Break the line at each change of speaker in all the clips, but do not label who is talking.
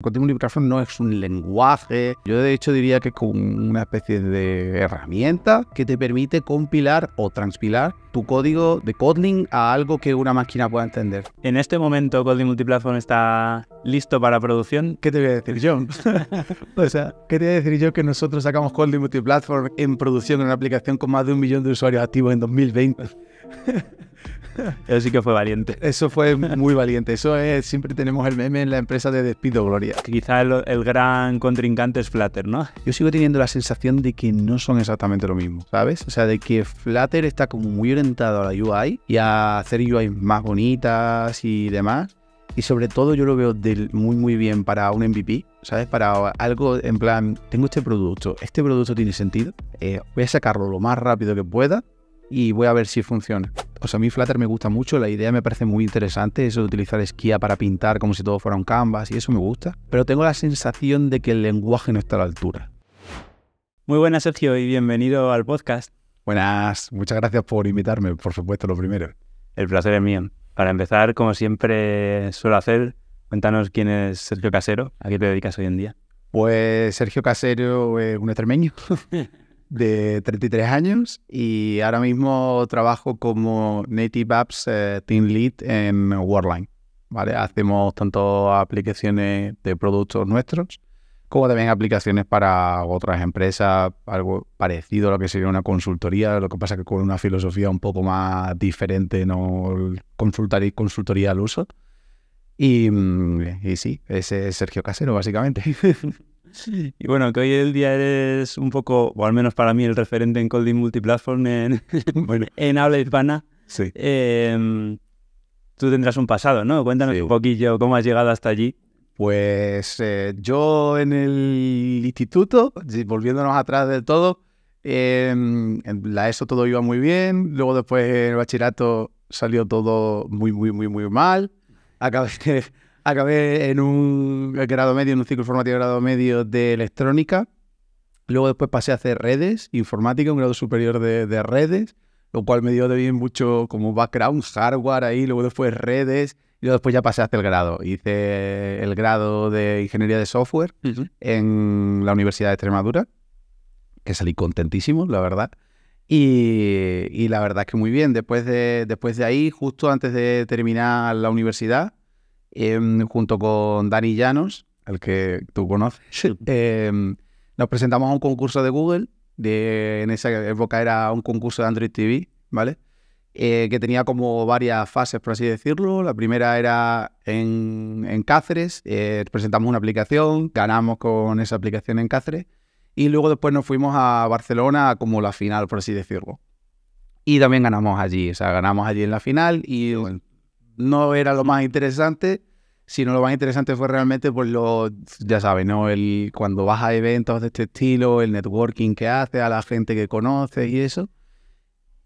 Coding Multiplatform no es un lenguaje, yo de hecho diría que es como una especie de herramienta que te permite compilar o transpilar tu código de coding a algo que una máquina pueda entender. En este momento Kotlin Multiplatform está listo para producción. ¿Qué te voy a decir yo? o sea, ¿qué te voy a decir yo que nosotros sacamos Kotlin Multiplatform en producción en una aplicación con más de un millón de usuarios activos en 2020? Eso sí que fue valiente. Eso fue muy valiente. Eso es, siempre tenemos el meme en la empresa de despido, Gloria.
Quizá el, gran contrincante es Flutter, ¿no?
Yo sigo teniendo la sensación de que no son exactamente lo mismo, ¿sabes? O sea, de que Flutter está como muy orientado a la UI y a hacer UI más bonitas y demás. Y sobre todo yo lo veo muy muy bien para un MVP, ¿sabes? Para algo en plan, tengo este producto, este producto tiene sentido, eh, voy a sacarlo lo más rápido que pueda y voy a ver si funciona. O sea, a mí Flutter me gusta mucho, la idea me parece muy interesante, eso de utilizar esquía para pintar como si todo fuera un canvas y eso me gusta, pero tengo la sensación de que el lenguaje no está a la altura.
Muy buenas, Sergio, y bienvenido al podcast.
Buenas, muchas gracias por invitarme, por supuesto, lo primero. El placer
es mío. Para empezar, como siempre suelo hacer, cuéntanos quién es Sergio Casero,
a qué te dedicas hoy en día. Pues Sergio Casero es un extremeño. de 33 años y ahora mismo trabajo como Native Apps eh, Team Lead en Worldline. ¿vale? Hacemos tanto aplicaciones de productos nuestros como también aplicaciones para otras empresas, algo parecido a lo que sería una consultoría, lo que pasa que con una filosofía un poco más diferente, no consultar consultoría al uso. Y, mm, y sí, ese es Sergio Casero, básicamente. Y bueno, que hoy el día
eres un poco, o al menos para mí, el referente en Colding Multiplatform en, en habla hispana. Sí. Em, tú tendrás un pasado, ¿no? Cuéntanos un poquillo cómo has llegado hasta allí. Pues
eh, yo en el instituto, volviéndonos atrás de todo, em, en la ESO todo iba muy bien, luego después en el bachillerato salió todo muy, muy, muy, muy mal. Acabé Acabé en un grado medio, en un ciclo formativo de grado medio de electrónica. Luego después pasé a hacer redes, informática, un grado superior de, redes, lo cual me dio de bien mucho como background, hardware ahí, luego después redes, y luego después ya pasé hasta el grado. Hice el grado de ingeniería de software en la Universidad de Extremadura, que salí contentísimo, la verdad. Y, y, la verdad es que muy bien. Después de, después de ahí, justo antes de terminar la universidad, Em, junto con Dani Llanos, el que tú conoces, em, nos presentamos a un concurso de Google, de, en esa época era un concurso de Android TV, ¿vale? Eh, que tenía como varias fases, por así decirlo. La primera era en, Cáceres, eh, presentamos una aplicación, ganamos con esa aplicación en Cáceres, y luego después nos fuimos a Barcelona como la final, por así decirlo. Y también ganamos allí, o sea, ganamos allí en la final y no era lo más interesante, sino lo más interesante fue realmente pues lo, ya sabes, ¿no? El, cuando vas a eventos de este estilo, el networking que haces, a la gente que conoces y eso.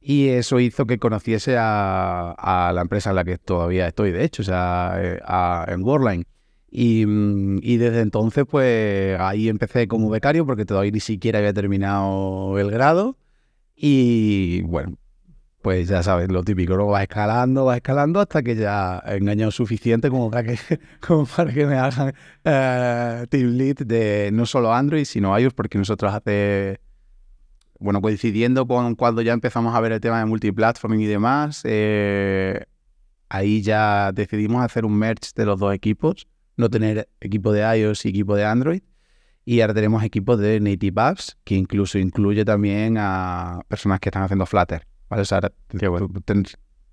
Y eso hizo que conociese a, la empresa en la que todavía estoy, de hecho, o sea, eh, en Worldline. Y, mm, y, desde entonces, pues ahí empecé como becario porque todavía ni siquiera había terminado el grado. Y bueno, pues ya sabes, lo típico, luego va escalando, va escalando hasta que ya he engañado suficiente como para que, como para que me hagan eh, team lead de no solo Android, sino iOS, porque nosotros hace, bueno, coincidiendo con cuando ya empezamos a ver el tema de multiplatforming y demás, eh, ahí ya decidimos hacer un merge de los dos equipos, no tener equipo de iOS y equipo de Android. Y ahora tenemos equipos de Native Apps, que incluso incluye también a personas que están haciendo Flutter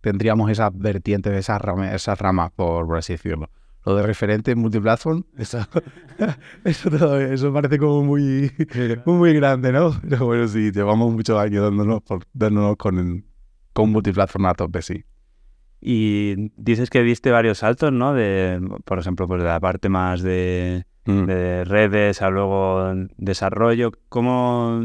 tendríamos esa vertiente de ramas, esas ramas por, así decirlo. Lo de referente multiplatform, eso, eso, parece como muy, muy grande, ¿no? Pero bueno, sí, llevamos muchos años dándonos, por, dándonos con, con multiplatform a tope, sí.
Y dices que viste varios saltos, ¿no? De, por ejemplo, pues de la parte más de mm. redes a luego desarrollo. ¿Cómo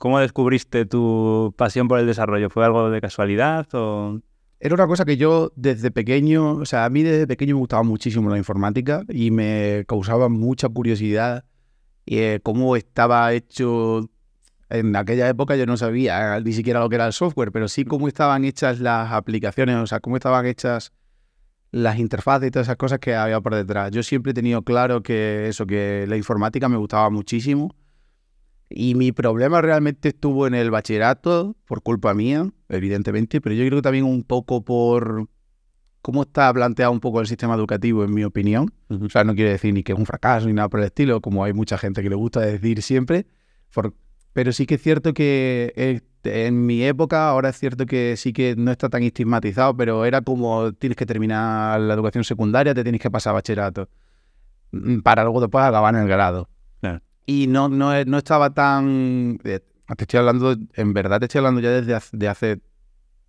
¿Cómo descubriste tu pasión por el desarrollo? ¿Fue algo de casualidad o...?
Era una cosa que yo desde pequeño, o sea, a mí desde pequeño me gustaba muchísimo la informática y me causaba mucha curiosidad eh, cómo estaba hecho... En aquella época yo no sabía eh, ni siquiera lo que era el software, pero sí cómo estaban hechas las aplicaciones, o sea, cómo estaban hechas las interfaces y todas esas cosas que había por detrás. Yo siempre he tenido claro que eso, que la informática me gustaba muchísimo y mi problema realmente estuvo en el bachillerato, por culpa mía, evidentemente, pero yo creo que también un poco por cómo está planteado un poco el sistema educativo, en mi opinión. O sea, no quiero decir ni que es un fracaso ni nada por el estilo, como hay mucha gente que le gusta decir siempre. pero sí que es cierto que este, en mi época, ahora es cierto que sí que no está tan estigmatizado, pero era como tienes que terminar la educación secundaria, te tienes que pasar a bachillerato, mm, para luego después acabar en el grado. Claro y no, no, no estaba tan... Eh, te estoy hablando, en verdad te estoy hablando ya desde hace, de hace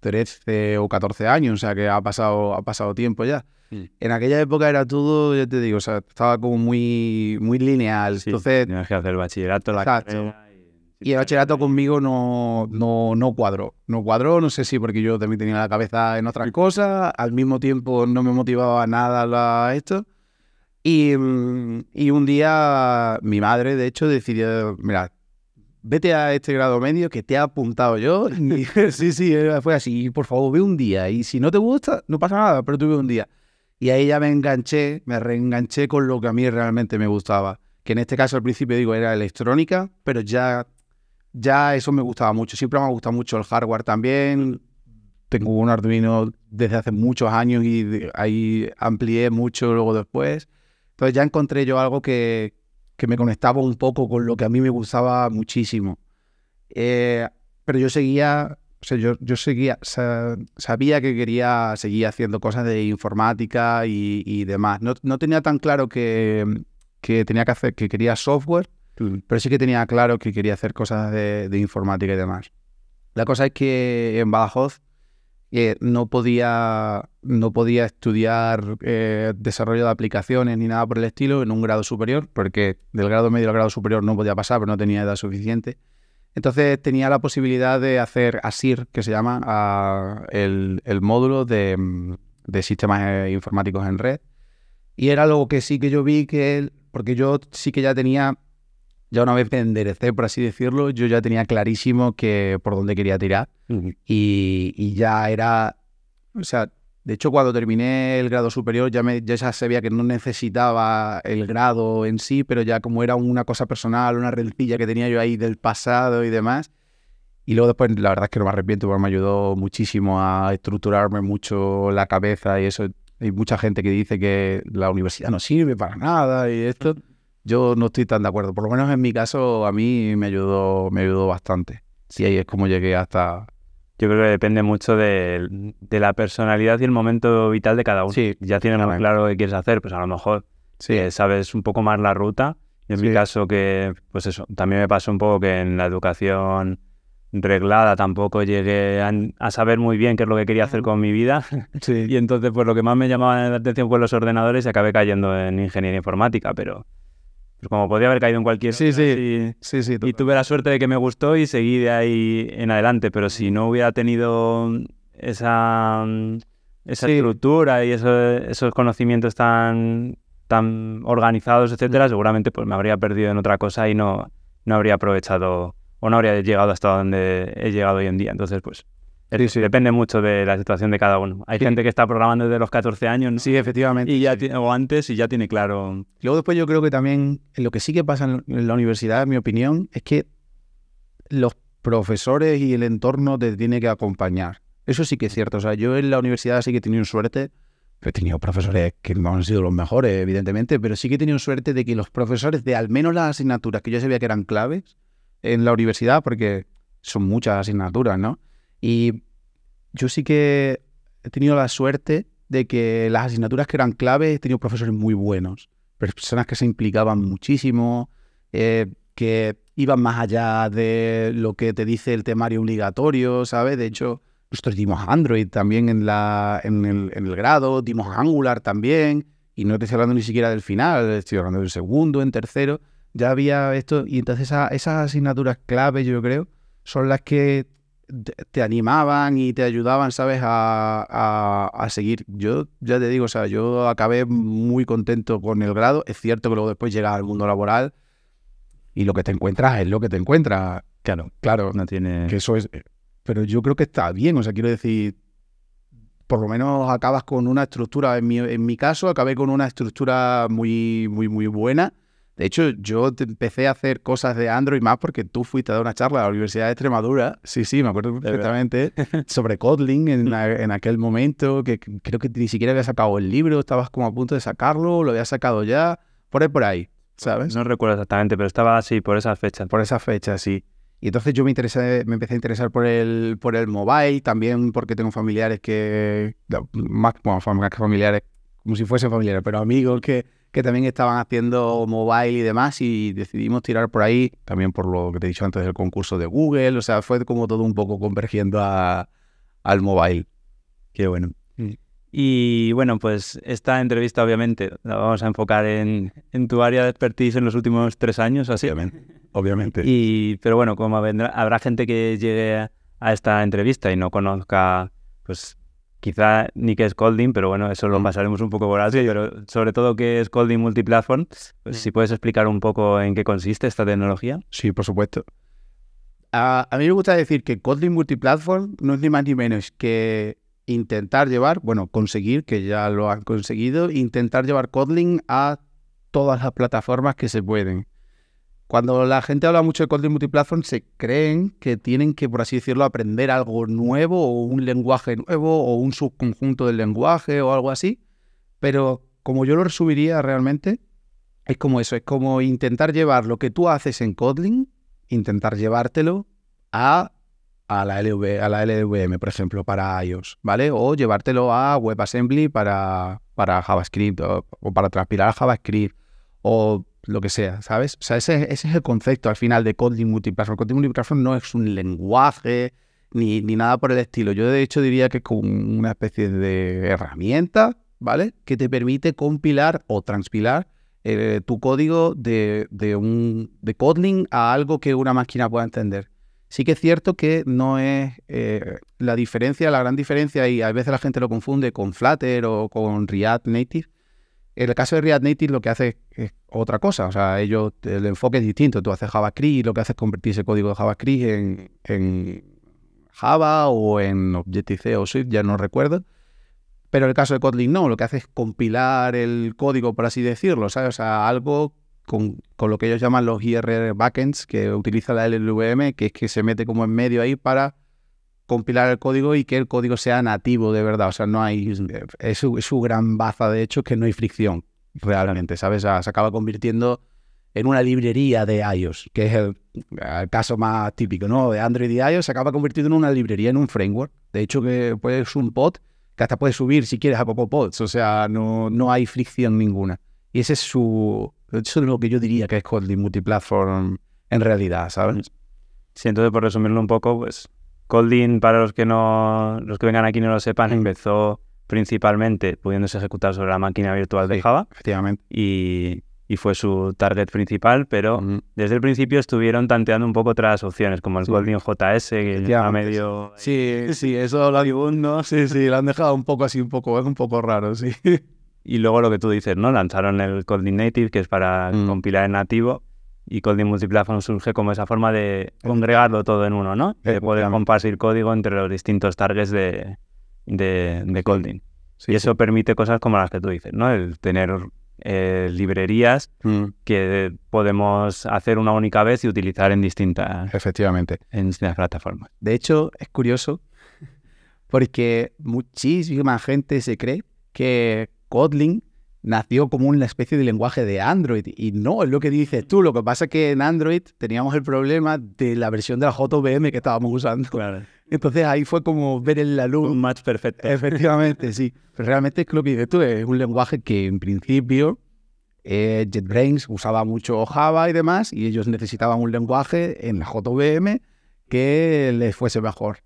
13 o 14 años, o sea que ha pasado, ha pasado tiempo ya. Mm. En aquella época era todo, ya te digo, o sea, estaba como muy, muy lineal. Sí, que hacer el bachillerato, la carrera y, el bachillerato conmigo no, no, no cuadró. No cuadró, no sé si porque yo también tenía la cabeza en otras mm. cosas, al mismo tiempo no me motivaba nada esto. Y, y, un día mi madre, de hecho, decidió, mira, vete a este grado medio que te he apuntado yo. Y, sí, sí, fue así, por favor, ve un día. Y si no te gusta, no pasa nada, pero tuve un día. Y ahí ya me enganché, me reenganché con lo que a mí realmente me gustaba. Que en este caso al principio digo era electrónica, pero ya, ya eso me gustaba mucho. Siempre me ha gustado mucho el hardware también. Tengo un Arduino desde hace muchos años y ahí amplié mucho luego después. Entonces ya encontré yo algo que, me conectaba un poco con lo que a mí me gustaba muchísimo. Eh, pero yo seguía, yo, seguía, sabía que quería seguir haciendo cosas de informática y, demás. No, tenía tan claro que, que, tenía que hacer, que quería software, mm. pero sí que tenía claro que quería hacer cosas de, de informática y demás. La cosa es que en Badajoz eh, no, podía, no podía estudiar eh, desarrollo de aplicaciones ni nada por el estilo en un grado superior, porque del grado medio al grado superior no podía pasar, pero no tenía edad suficiente. Entonces tenía la posibilidad de hacer ASIR, que se llama el, módulo mm, de, sistemas informáticos en red. Y era algo que sí que yo vi que, porque yo sí que ya tenía ya una vez me enderecé, por así decirlo, yo ya tenía clarísimo que por dónde quería tirar y, ya era, o sea, de hecho cuando terminé el grado superior ya, me, ya sabía que no necesitaba el grado en sí, pero ya como era una cosa personal, una rencilla que tenía yo ahí del pasado y demás. Y luego después, la verdad es que no me arrepiento porque me ayudó muchísimo a estructurarme mucho la cabeza y eso. Hay mucha gente que dice que la universidad no sirve para nada y esto yo no estoy tan de acuerdo. Por lo menos en mi caso, a mí me ayudó, me ayudó bastante. Sí, ahí es como llegué hasta... Yo creo que depende mucho de, la personalidad y el
momento vital de cada uno. Sí, ya tienes más claro que quieres hacer, pues a lo mejor sí. Eh, sabes un poco más la ruta. en mi caso que, pues eso, también me pasó un poco que en la educación reglada tampoco llegué a, saber muy bien qué es lo que quería hacer con mi vida. Sí. y entonces, pues lo que más me llamaba la atención fue los ordenadores y acabé cayendo en ingeniería informática, pero pues como podría haber caído en cualquier... Sí, sí, sí, sí. Y tuve la suerte de que me gustó y seguí de ahí en adelante, pero si no hubiera tenido esa, mm, esa estructura y esos, esos conocimientos tan, tan organizados, mm. etcétera, seguramente pues me habría perdido en otra cosa y no, no habría aprovechado o no habría llegado hasta donde he llegado hoy en día. Entonces, pues Sí, Depende mucho de la situación de cada uno. Hay gente que está programando desde los 14 años, Sí, efectivamente. Y ya o antes y ya tiene claro.
Luego después yo creo que también lo que sí que pasa en la universidad, en mi opinión, es que los profesores y el entorno te tiene que acompañar. Eso sí que es cierto. O sea, yo en la universidad sí que he tenido suerte. He tenido profesores que no han sido los mejores, evidentemente, pero sí que he tenido suerte de que los profesores de al menos las asignaturas que yo sabía que eran claves en la universidad, porque son muchas asignaturas, ¿no? Y yo sí que he tenido la suerte de que las asignaturas que eran clave, he tenido profesores muy buenos, personas que se implicaban muchísimo, eh, que iban más allá de lo que te dice el temario obligatorio, ¿sabes? De hecho, nosotros dimos Android también en, la, en, el, en el grado, dimos Angular también, y no te estoy hablando ni siquiera del final, estoy hablando del segundo, en tercero, ya había esto, y entonces esas asignaturas clave, yo creo, son las que te, animaban y te ayudaban, ¿sabes?, a, seguir. Yo ya te digo, o sea, yo acabé muy contento con el grado. Es cierto que luego después llegas al mundo laboral y lo que te encuentras es lo que te encuentras. Claro, claro. No tiene... eso es... Pero yo creo que está bien, o sea, quiero decir, por lo menos acabas con una estructura, en mi, en mi caso, acabé con una estructura muy, muy, muy buena de hecho, yo empecé a hacer cosas de Android más porque tú fuiste a dar una charla a la Universidad de Extremadura. Sí, sí, me acuerdo perfectamente. sobre Kotlin mm. en, aquel momento, que creo que ni siquiera había sacado el libro, estabas como a punto de sacarlo, lo había sacado ya, por ahí, por ahí, ¿sabes? No recuerdo exactamente, pero estaba así, por esas fechas. Por esas fechas, sí. Y entonces yo me, interesé, me empecé a interesar por el, por el mobile, también porque tengo familiares que, más, bueno, familiares, como si fuesen familiares, pero amigos que, que también estaban haciendo mobile y demás y decidimos tirar por ahí, también por lo que te he dicho antes del concurso de Google, o sea, fue como todo un poco convergiendo al mobile. Qué bueno.
Y bueno, pues esta entrevista obviamente la vamos a enfocar en, tu área de expertise en los últimos tres años, así. Obviamente. obviamente. Y, pero bueno, como habrá gente que llegue a esta entrevista y no conozca pues quizá ni que Scolding, pero bueno, eso lo basaremos mm. un poco por así. sobre todo que Scolding Multiplatform, pues mm. si puedes
explicar un poco en qué consiste esta tecnología. Sí, por supuesto. a mí me gusta decir que Kotlin Multiplatform no es ni más ni menos que intentar llevar, bueno, conseguir, que ya lo han conseguido, intentar llevar Kotlin a todas las plataformas que se pueden. Cuando la gente habla mucho de Kotlin multiplatform, se creen que tienen que, por así decirlo, aprender algo nuevo o un lenguaje nuevo o un subconjunto del lenguaje o algo así. Pero como yo lo resumiría realmente, es como eso, es como intentar llevar lo que tú haces en Kotlin, intentar llevártelo a, a, la, LVM, por ejemplo, para iOS, ¿vale? O llevártelo a WebAssembly para, para JavaScript o, para transpirar a JavaScript o lo que sea, ¿sabes? O sea, ese, es el concepto al final de Kotlin multiplatform. Kotlin multiplatform no es un lenguaje ni, nada por el estilo. Yo de hecho diría que es como una especie de herramienta, ¿vale? Que te permite compilar o transpilar eh, tu código de, de, un, de Kotlin a algo que una máquina pueda entender. Sí que es cierto que no es eh, la diferencia, la gran diferencia, y a veces la gente lo confunde con Flutter o con React Native, en el caso de React Native lo que hace es otra cosa, o sea, ellos, el enfoque es distinto, tú haces JavaScript, lo que haces es convertir ese código de JavaScript en, Java o en Objective-C o Swift, ya no recuerdo. Pero en el caso de Kotlin no, lo que hace es compilar el código, por así decirlo, ¿sabes? O sea, algo con, con, lo que ellos llaman los IR backends, que utiliza la LLVM, que es que se mete como en medio ahí para compilar el código y que el código sea nativo de verdad. O sea, no hay. Es su, gran baza, de hecho, que no hay fricción realmente, ¿sabes? se acaba convirtiendo en una librería de iOS, que es el, caso más típico, ¿no? De Android y iOS se acaba convirtiendo en una librería, en un framework. De hecho, que puedes un pod que hasta puedes subir si quieres a poco Pods. O sea, no, no hay fricción ninguna. Y ese es su. Eso es lo que yo diría que es Kotlin Multiplatform en realidad, ¿sabes? Sí, entonces por resumirlo un poco,
pues Colding, para los que no, los que vengan aquí no lo sepan, mm. empezó principalmente pudiéndose ejecutar sobre la máquina virtual de Java. Efectivamente. Y, fue su target principal, pero mm. desde el principio estuvieron tanteando un poco otras opciones, como el Colding JS, que a medio. Sí,
sí, eso lo dibujó, ¿no? Sí, sí, la han dejado un poco así, un poco, un poco raro, sí.
Y luego lo que tú dices, ¿no? Lanzaron el Colding Native, que es para mm. compilar en nativo y Coding Multiplatform surge como esa forma de congregarlo todo en uno, ¿no? Eh, de poder compartir código entre los distintos targets de, de, Coding. y eso permite cosas como las que tú dices, ¿no? El tener eh, librerías mm. que podemos hacer una única vez y utilizar en distintas, Efectivamente. En distintas plataformas.
De hecho, es curioso porque muchísima gente se cree que Kotlin nació como una especie de lenguaje de Android. Y no, es lo que dices tú. Lo que pasa es que en Android teníamos el problema de la versión de la JVM que estábamos usando. Claro. Entonces ahí fue como ver en la luz. Un match perfecto. Efectivamente, sí. Pero realmente es lo que dices tú. Es un lenguaje que en principio eh, JetBrains usaba mucho Java y demás. Y ellos necesitaban un lenguaje en la JVM que les fuese mejor.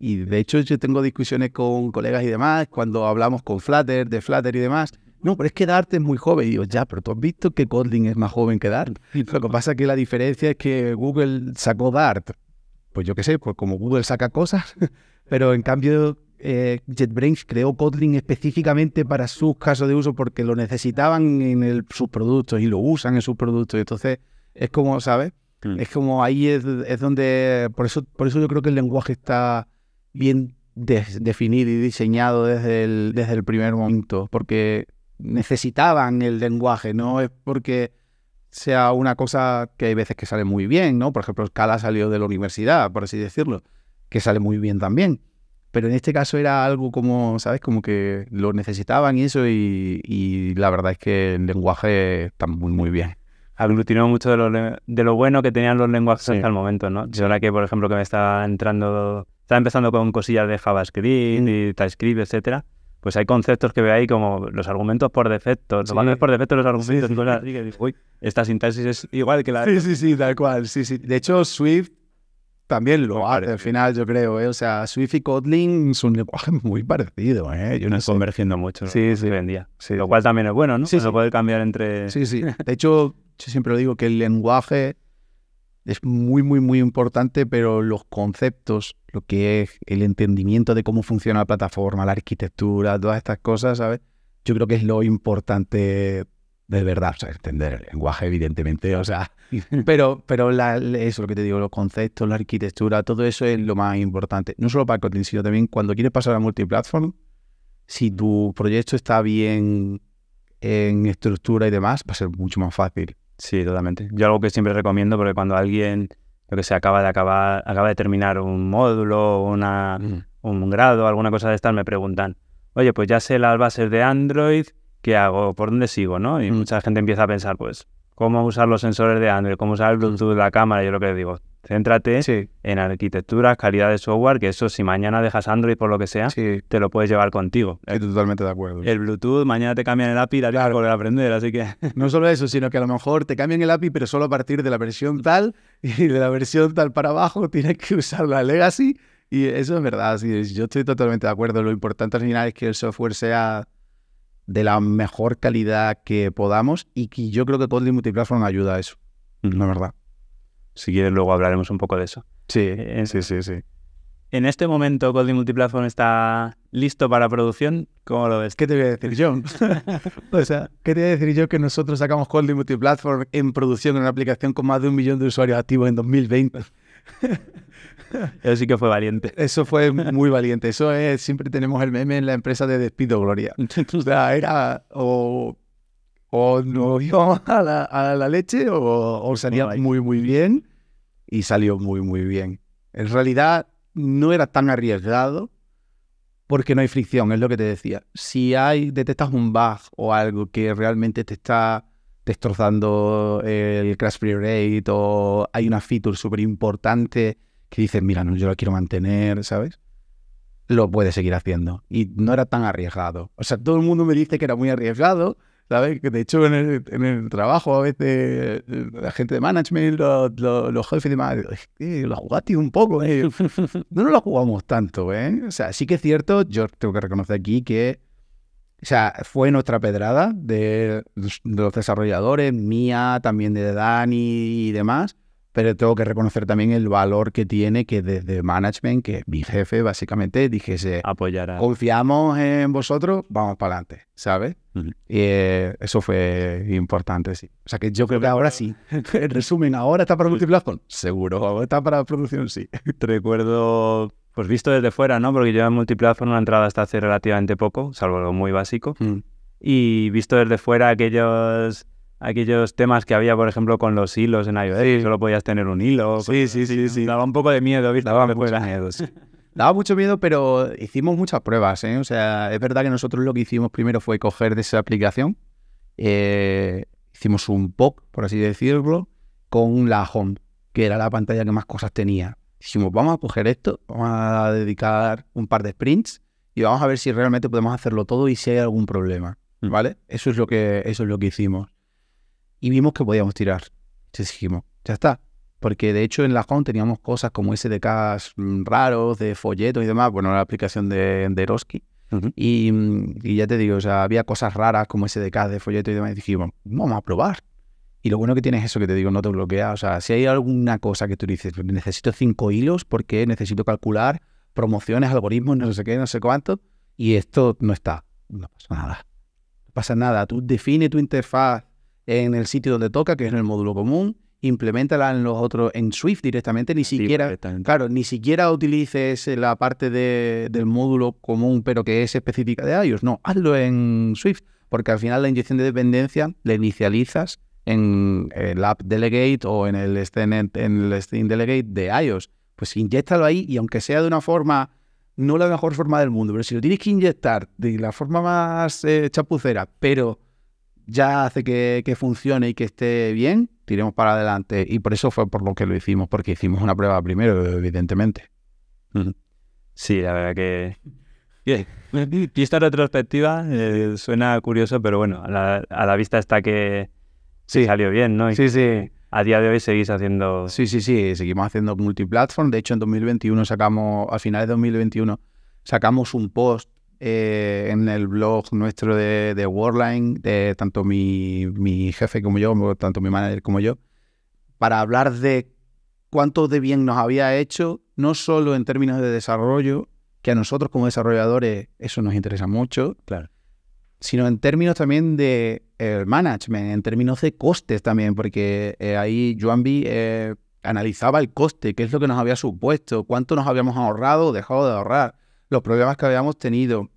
Y de hecho yo tengo discusiones con colegas y demás cuando hablamos con Flutter, de Flutter y demás no, pero es que Dart es muy joven. Y digo, ya, pero tú has visto que Kotlin es más joven que Dart. Lo que pasa es que la diferencia es que Google sacó Dart. Pues yo qué sé, pues como Google saca cosas, pero en cambio eh, JetBrains creó Kotlin específicamente para sus casos de uso porque lo necesitaban en el, sus productos y lo usan en sus productos. Entonces, es como, ¿sabes? Hmm. Es como ahí es, donde. Por eso, por eso yo creo que el lenguaje está bien definido y diseñado desde el, desde el primer momento. Porque necesitaban el lenguaje, no mm. es porque sea una cosa que hay veces que sale muy bien, ¿no? Por ejemplo, Scala salió de la universidad, por así decirlo, que sale muy bien también. Pero en este caso era algo como, ¿sabes? Como que lo necesitaban y eso, y, la verdad es que el lenguaje está muy, muy bien.
Aglutinó mucho de lo, de lo bueno que tenían los lenguajes hasta el momento, ¿no? Yo ahora que, por ejemplo, que me está entrando, estaba empezando con cosillas de JavaScript mm. y TypeScript, etcétera, pues hay conceptos que ve ahí como los argumentos por defecto, los valores por defecto los argumentos esta síntesis es igual que la... Sí,
sí, sí, tal cual, sí, De hecho, Swift también lo hace al final, yo creo, ¿eh? O sea, Swift y Kotlin son un lenguaje muy parecido, ¿eh? Yo no Convergiendo
mucho. Sí, sí. vendía. lo
cual también es bueno, ¿no? Sí, Para puede cambiar entre... Sí, sí. De hecho, yo siempre digo que el lenguaje es muy, muy, muy importante, pero los conceptos, lo que es el entendimiento de cómo funciona la plataforma, la arquitectura, todas estas cosas, ¿sabes? Yo creo que es lo importante de verdad, o sea, entender el lenguaje, evidentemente, o sea, pero, pero la, eso, lo que te digo, los conceptos, la arquitectura, todo eso es lo más importante. No solo para Kotlin, sino también cuando quieres pasar a multiplatform, si tu proyecto está bien en estructura y demás, va a ser mucho más fácil.
Sí, totalmente. Yo algo que siempre recomiendo, porque cuando alguien, lo que se acaba de acabar, acaba de terminar un módulo, una, mm. un grado, alguna cosa de estas, me preguntan, oye, pues ya sé las bases de Android, ¿qué hago? ¿Por dónde sigo? ¿no? Y mm. mucha gente empieza a pensar, pues, ¿cómo usar los sensores de Android? ¿Cómo usar el mm. Bluetooth, la cámara? Yo lo que digo, Céntrate en arquitectura, calidad de software, que eso si mañana dejas Android por lo que sea, te lo puedes llevar contigo. Estoy totalmente de acuerdo. El Bluetooth, mañana te cambian el API y claro. volver a aprender, así que...
No solo eso, sino que a lo mejor te cambian el API, pero solo a partir de la versión tal, y de la versión tal para abajo tienes que usar la legacy, y eso es verdad, yo estoy totalmente de acuerdo. Lo importante al final es que el software sea de la mejor calidad que podamos, y que yo creo que Kotlin Multiplatform ayuda a eso, no verdad. Si quieres, luego hablaremos un poco de eso. Sí, eh, sí, sí,
sí. En este momento, Golding Multiplatform está listo para producción. ¿Cómo lo ves?
¿Qué te voy a decir yo? o sea, ¿qué te voy a decir yo que nosotros sacamos Golding Multiplatform en producción en una aplicación con más de un millón de usuarios activos en 2020? Eso sí que fue valiente. Eso fue muy valiente. Eso es, siempre tenemos el meme en la empresa de Despido Gloria. O sea, era, o o no íbamos a la, a la leche o, o salía muy, muy bien. Y salió muy, muy bien. En realidad no era tan arriesgado porque no hay fricción, es lo que te decía. Si hay, detectas un bug o algo que realmente te está destrozando el crash free rate o hay una feature súper importante que dices, mira, no, yo la quiero mantener, ¿sabes? Lo puedes seguir haciendo. Y no era tan arriesgado. O sea, todo el mundo me dice que era muy arriesgado, ¿sabes? De hecho, en el, trabajo a veces la gente de management, los, los, jefes de demás la jugaste un poco, ¿eh? No nos jugamos tanto, ¿eh? O sea, sí que es cierto, yo tengo que reconocer aquí que, sea, fue nuestra pedrada de los desarrolladores, mía, también de Dani y demás pero tengo que reconocer también el valor que tiene que desde management, que mi jefe básicamente dijese, apoyará. Confiamos en vosotros, vamos para adelante, ¿sabes? Y eh, eso fue importante, sí. O sea que yo creo que ahora sí. en resumen, ahora está para multiplatform. Pues, seguro, está para producción, sí. Te
recuerdo pues visto desde fuera, ¿no? Porque yo en multiplatform la entrada hasta hace relativamente poco, salvo algo muy básico. Mm. Y visto desde fuera aquellos aquellos temas que había, por ejemplo, con los hilos en iOS, solo podías tener un hilo. Sí, sí, sí, sí, Daba un poco de miedo, ¿viste? Daba mucho
miedo, sí. Daba mucho miedo, pero hicimos muchas pruebas, ¿eh? O sea, es verdad que nosotros lo que hicimos primero fue coger de esa aplicación, eh, hicimos un POC, por así decirlo, con la Home, que era la pantalla que más cosas tenía. Dijimos, vamos a coger esto, vamos a dedicar un par de sprints y vamos a ver si realmente podemos hacerlo todo y si hay algún problema, mm. ¿vale? Eso es lo que, eso es lo que hicimos y vimos que podíamos tirar. Entonces dijimos, ya está. Porque de hecho en la home teníamos cosas como SDKs mm, raros, de folletos y demás. Bueno, la aplicación de, de mm, y, ya te digo, o sea, había cosas raras como SDKs de folletos y demás. Y dijimos, vamos a probar. Y lo bueno que tienes es eso que te digo, no te bloquea. O sea, si hay alguna cosa que tú dices, necesito cinco hilos porque necesito calcular promociones, algoritmos, no sé qué, no sé cuánto, y esto no está. No pasa nada. No pasa nada. Tú define tu interfaz, en el sitio donde toca, que es en el módulo común, implementala en los otros, en Swift directamente, ni siquiera, claro, ni siquiera utilices la parte del módulo común, pero que es específica de iOS, no, hazlo en Swift, porque al final la inyección de dependencia la inicializas en el app delegate o en el Steam, en el delegate de iOS, pues inyectalo ahí y aunque sea de una forma, no la mejor forma del mundo, pero si lo tienes que inyectar de la forma más eh, chapucera, pero ya hace que, funcione y que esté bien, tiremos para adelante. Y por eso fue por lo que lo hicimos, porque hicimos una prueba primero, evidentemente. Sí, la verdad que...
Y esta retrospectiva eh, suena curioso, pero bueno, a la, vista está que sí. salió bien, ¿no? sí,
sí. A día de hoy seguís haciendo... Sí, sí, sí, seguimos haciendo multiplatform. De hecho, en 2021 sacamos, a finales de 2021, sacamos un post eh, en el blog nuestro de, de de tanto mi, jefe como yo, tanto mi manager como yo, para hablar de cuánto de bien nos había hecho, no solo en términos de desarrollo, que a nosotros como desarrolladores eso nos interesa mucho, claro. sino en términos también de el eh, management, en términos de costes también, porque eh, ahí Joan analizaba el coste, qué es lo que nos había supuesto, cuánto nos habíamos ahorrado o dejado de ahorrar los problemas que habíamos tenido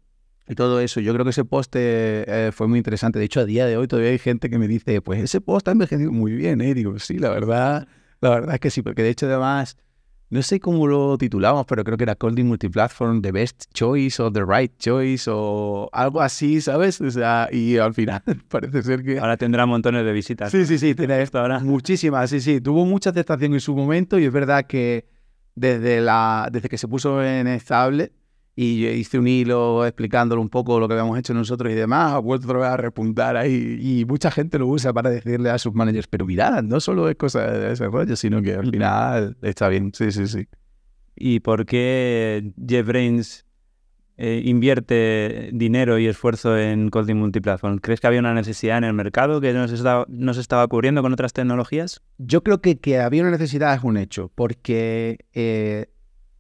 y todo eso. Yo creo que ese post eh, fue muy interesante. De hecho, a día de hoy todavía hay gente que me dice, pues ese post ha envejecido muy bien, ¿eh? digo, sí, la verdad, la verdad es que sí, porque de hecho además, no sé cómo lo titulamos, pero creo que era Colding Multiplatform, The Best Choice o The Right Choice o algo así, ¿sabes? O sea, y al final parece ser que... Ahora tendrá montones de visitas. Sí, sí, sí, tiene esto ahora. Muchísimas, sí, sí. Tuvo mucha aceptación en su momento y es verdad que desde, la, desde que se puso en estable y hice un hilo explicándolo un poco lo que habíamos hecho nosotros y demás, ha vuelto otra vez a repuntar ahí y mucha gente lo usa para decirle a sus managers, pero mirad, no solo es cosa de ese sino que al final está bien, sí, sí, sí. ¿Y
por qué Jeff Brains eh, invierte dinero y esfuerzo en coding multiplatform? ¿Crees que había una necesidad en el mercado que no se, estaba, no se estaba cubriendo con otras
tecnologías? Yo creo que que había una necesidad es un hecho, porque eh,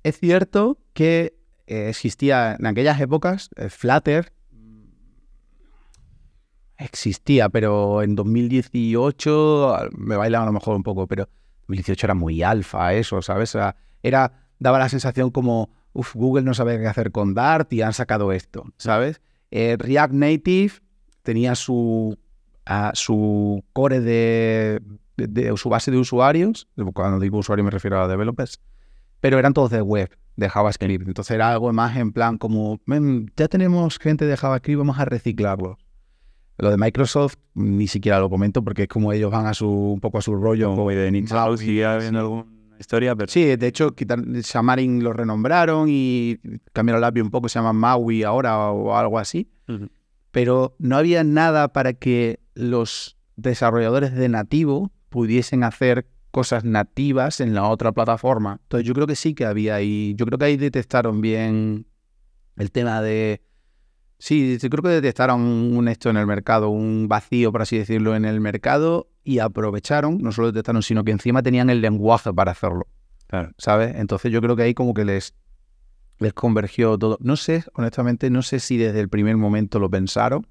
es cierto que existía en aquellas épocas, eh, Flutter existía, pero en 2018 ah, me bailaba a lo mejor un poco, pero 2018 era muy alfa eso, ¿sabes? Era, daba la sensación como, uff, Google no sabe qué hacer con Dart y han sacado esto, ¿sabes? Eh, React Native tenía su, ah, su core de, su base de usuarios, cuando digo usuario me refiero a developers, pero eran todos de web de JavaScript. Entonces era algo más en plan como, ya tenemos gente de JavaScript, vamos a reciclarlo. Lo de Microsoft ni siquiera lo comento porque es como ellos van a su, un poco a su rollo. de Nintendo, alguna historia. Pero... Sí, de hecho, Xamarin lo renombraron y cambiaron el API un poco, se llama Maui ahora o algo así. Pero no había nada para que los desarrolladores de nativo pudiesen hacer cosas nativas en la otra plataforma. Entonces yo creo que sí que había ahí, yo creo que ahí detectaron bien el tema de... Sí, yo creo que detectaron un esto en el mercado, un vacío, por así decirlo, en el mercado y aprovecharon, no solo detectaron, sino que encima tenían el lenguaje para hacerlo. ¿Sabes? Entonces yo creo que ahí como que les, les convergió todo. No sé, honestamente, no sé si desde el primer momento lo pensaron